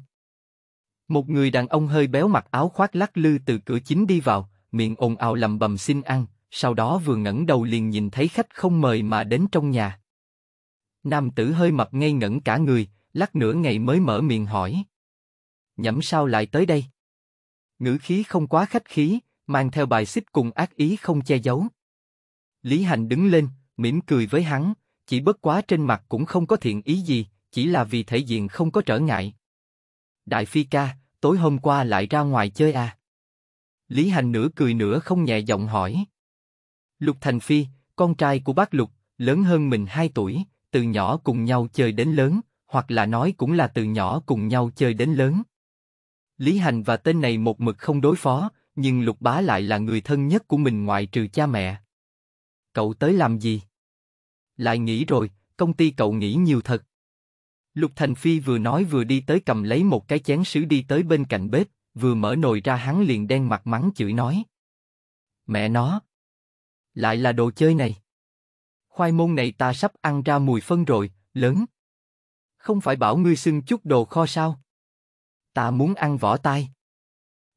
Một người đàn ông hơi béo mặc áo khoác lắc lư từ cửa chính đi vào, miệng ồn ào lầm bầm xin ăn, sau đó vừa ngẩng đầu liền nhìn thấy khách không mời mà đến trong nhà. Nam tử hơi mập ngây ngẩn cả người, lắc nửa ngày mới mở miệng hỏi. Nhẫm sao lại tới đây? Ngữ khí không quá khách khí, mang theo bài xích cùng ác ý không che giấu. Lý Hành đứng lên, mỉm cười với hắn, chỉ bất quá trên mặt cũng không có thiện ý gì, chỉ là vì thể diện không có trở ngại. Đại Phi ca, tối hôm qua lại ra ngoài chơi à? Lý Hành nửa cười nửa không nhẹ giọng hỏi. Lục Thành Phi, con trai của bác Lục, lớn hơn mình 2 tuổi, từ nhỏ cùng nhau chơi đến lớn, hoặc là nói cũng là từ nhỏ cùng nhau chơi đến lớn. Lý Hành và tên này một mực không đối phó, nhưng Lục Bá lại là người thân nhất của mình ngoại trừ cha mẹ. Cậu tới làm gì? Lại nghĩ rồi, công ty cậu nghĩ nhiều thật. Lục Thành Phi vừa nói vừa đi tới cầm lấy một cái chén sứ đi tới bên cạnh bếp, vừa mở nồi ra hắn liền đen mặt mắng chửi nói. Mẹ nó! Lại là đồ chơi này! Khoai môn này ta sắp ăn ra mùi phân rồi, lớn! Không phải bảo ngươi xưng chút đồ kho sao? Ta muốn ăn vỏ tai.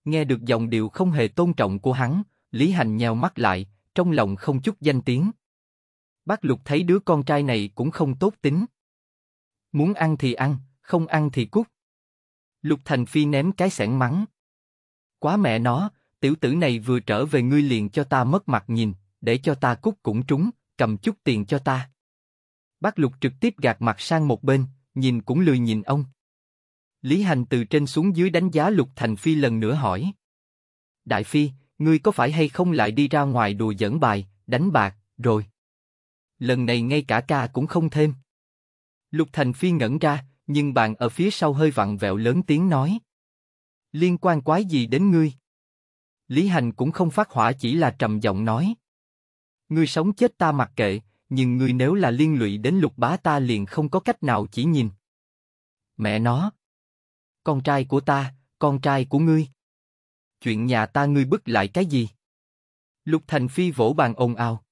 Nghe được giọng điệu không hề tôn trọng của hắn, Lý Hành nheo mắt lại, trong lòng không chút danh tiếng. Bác Lục thấy đứa con trai này cũng không tốt tính. Muốn ăn thì ăn, không ăn thì cút. Lục Thành Phi ném cái sẻn mắng. Quá mẹ nó, tiểu tử này vừa trở về ngươi liền cho ta mất mặt nhìn, để cho ta cút cũng trúng, cầm chút tiền cho ta. Bác Lục trực tiếp gạt mặt sang một bên, nhìn cũng lười nhìn ông. Lý Hành từ trên xuống dưới đánh giá Lục Thành Phi lần nữa hỏi. Đại Phi, ngươi có phải hay không lại đi ra ngoài đùa dẫn bài, đánh bạc, rồi? Lần này ngay cả ca cũng không thêm. Lục Thành Phi ngẩn ra, nhưng bạn ở phía sau hơi vặn vẹo lớn tiếng nói. Liên quan quái gì đến ngươi? Lý Hành cũng không phát hỏa chỉ là trầm giọng nói. Ngươi sống chết ta mặc kệ, nhưng ngươi nếu là liên lụy đến lục bá ta liền không có cách nào chỉ nhìn. Mẹ nó! Con trai của ta, con trai của ngươi. Chuyện nhà ta ngươi bức lại cái gì? Lục Thành Phi vỗ bàn ồn ào.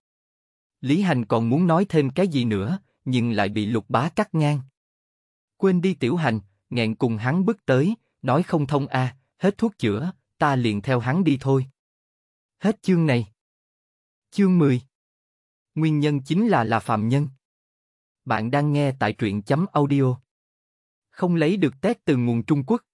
Lý Hành còn muốn nói thêm cái gì nữa, nhưng lại bị lục bá cắt ngang. Quên đi tiểu hành, nghẹn cùng hắn bước tới, nói không thông a, hết thuốc chữa, ta liền theo hắn đi thôi. Hết chương này. Chương 10 Nguyên nhân chính là là phạm nhân. Bạn đang nghe tại truyện chấm audio. Không lấy được test từ nguồn Trung Quốc.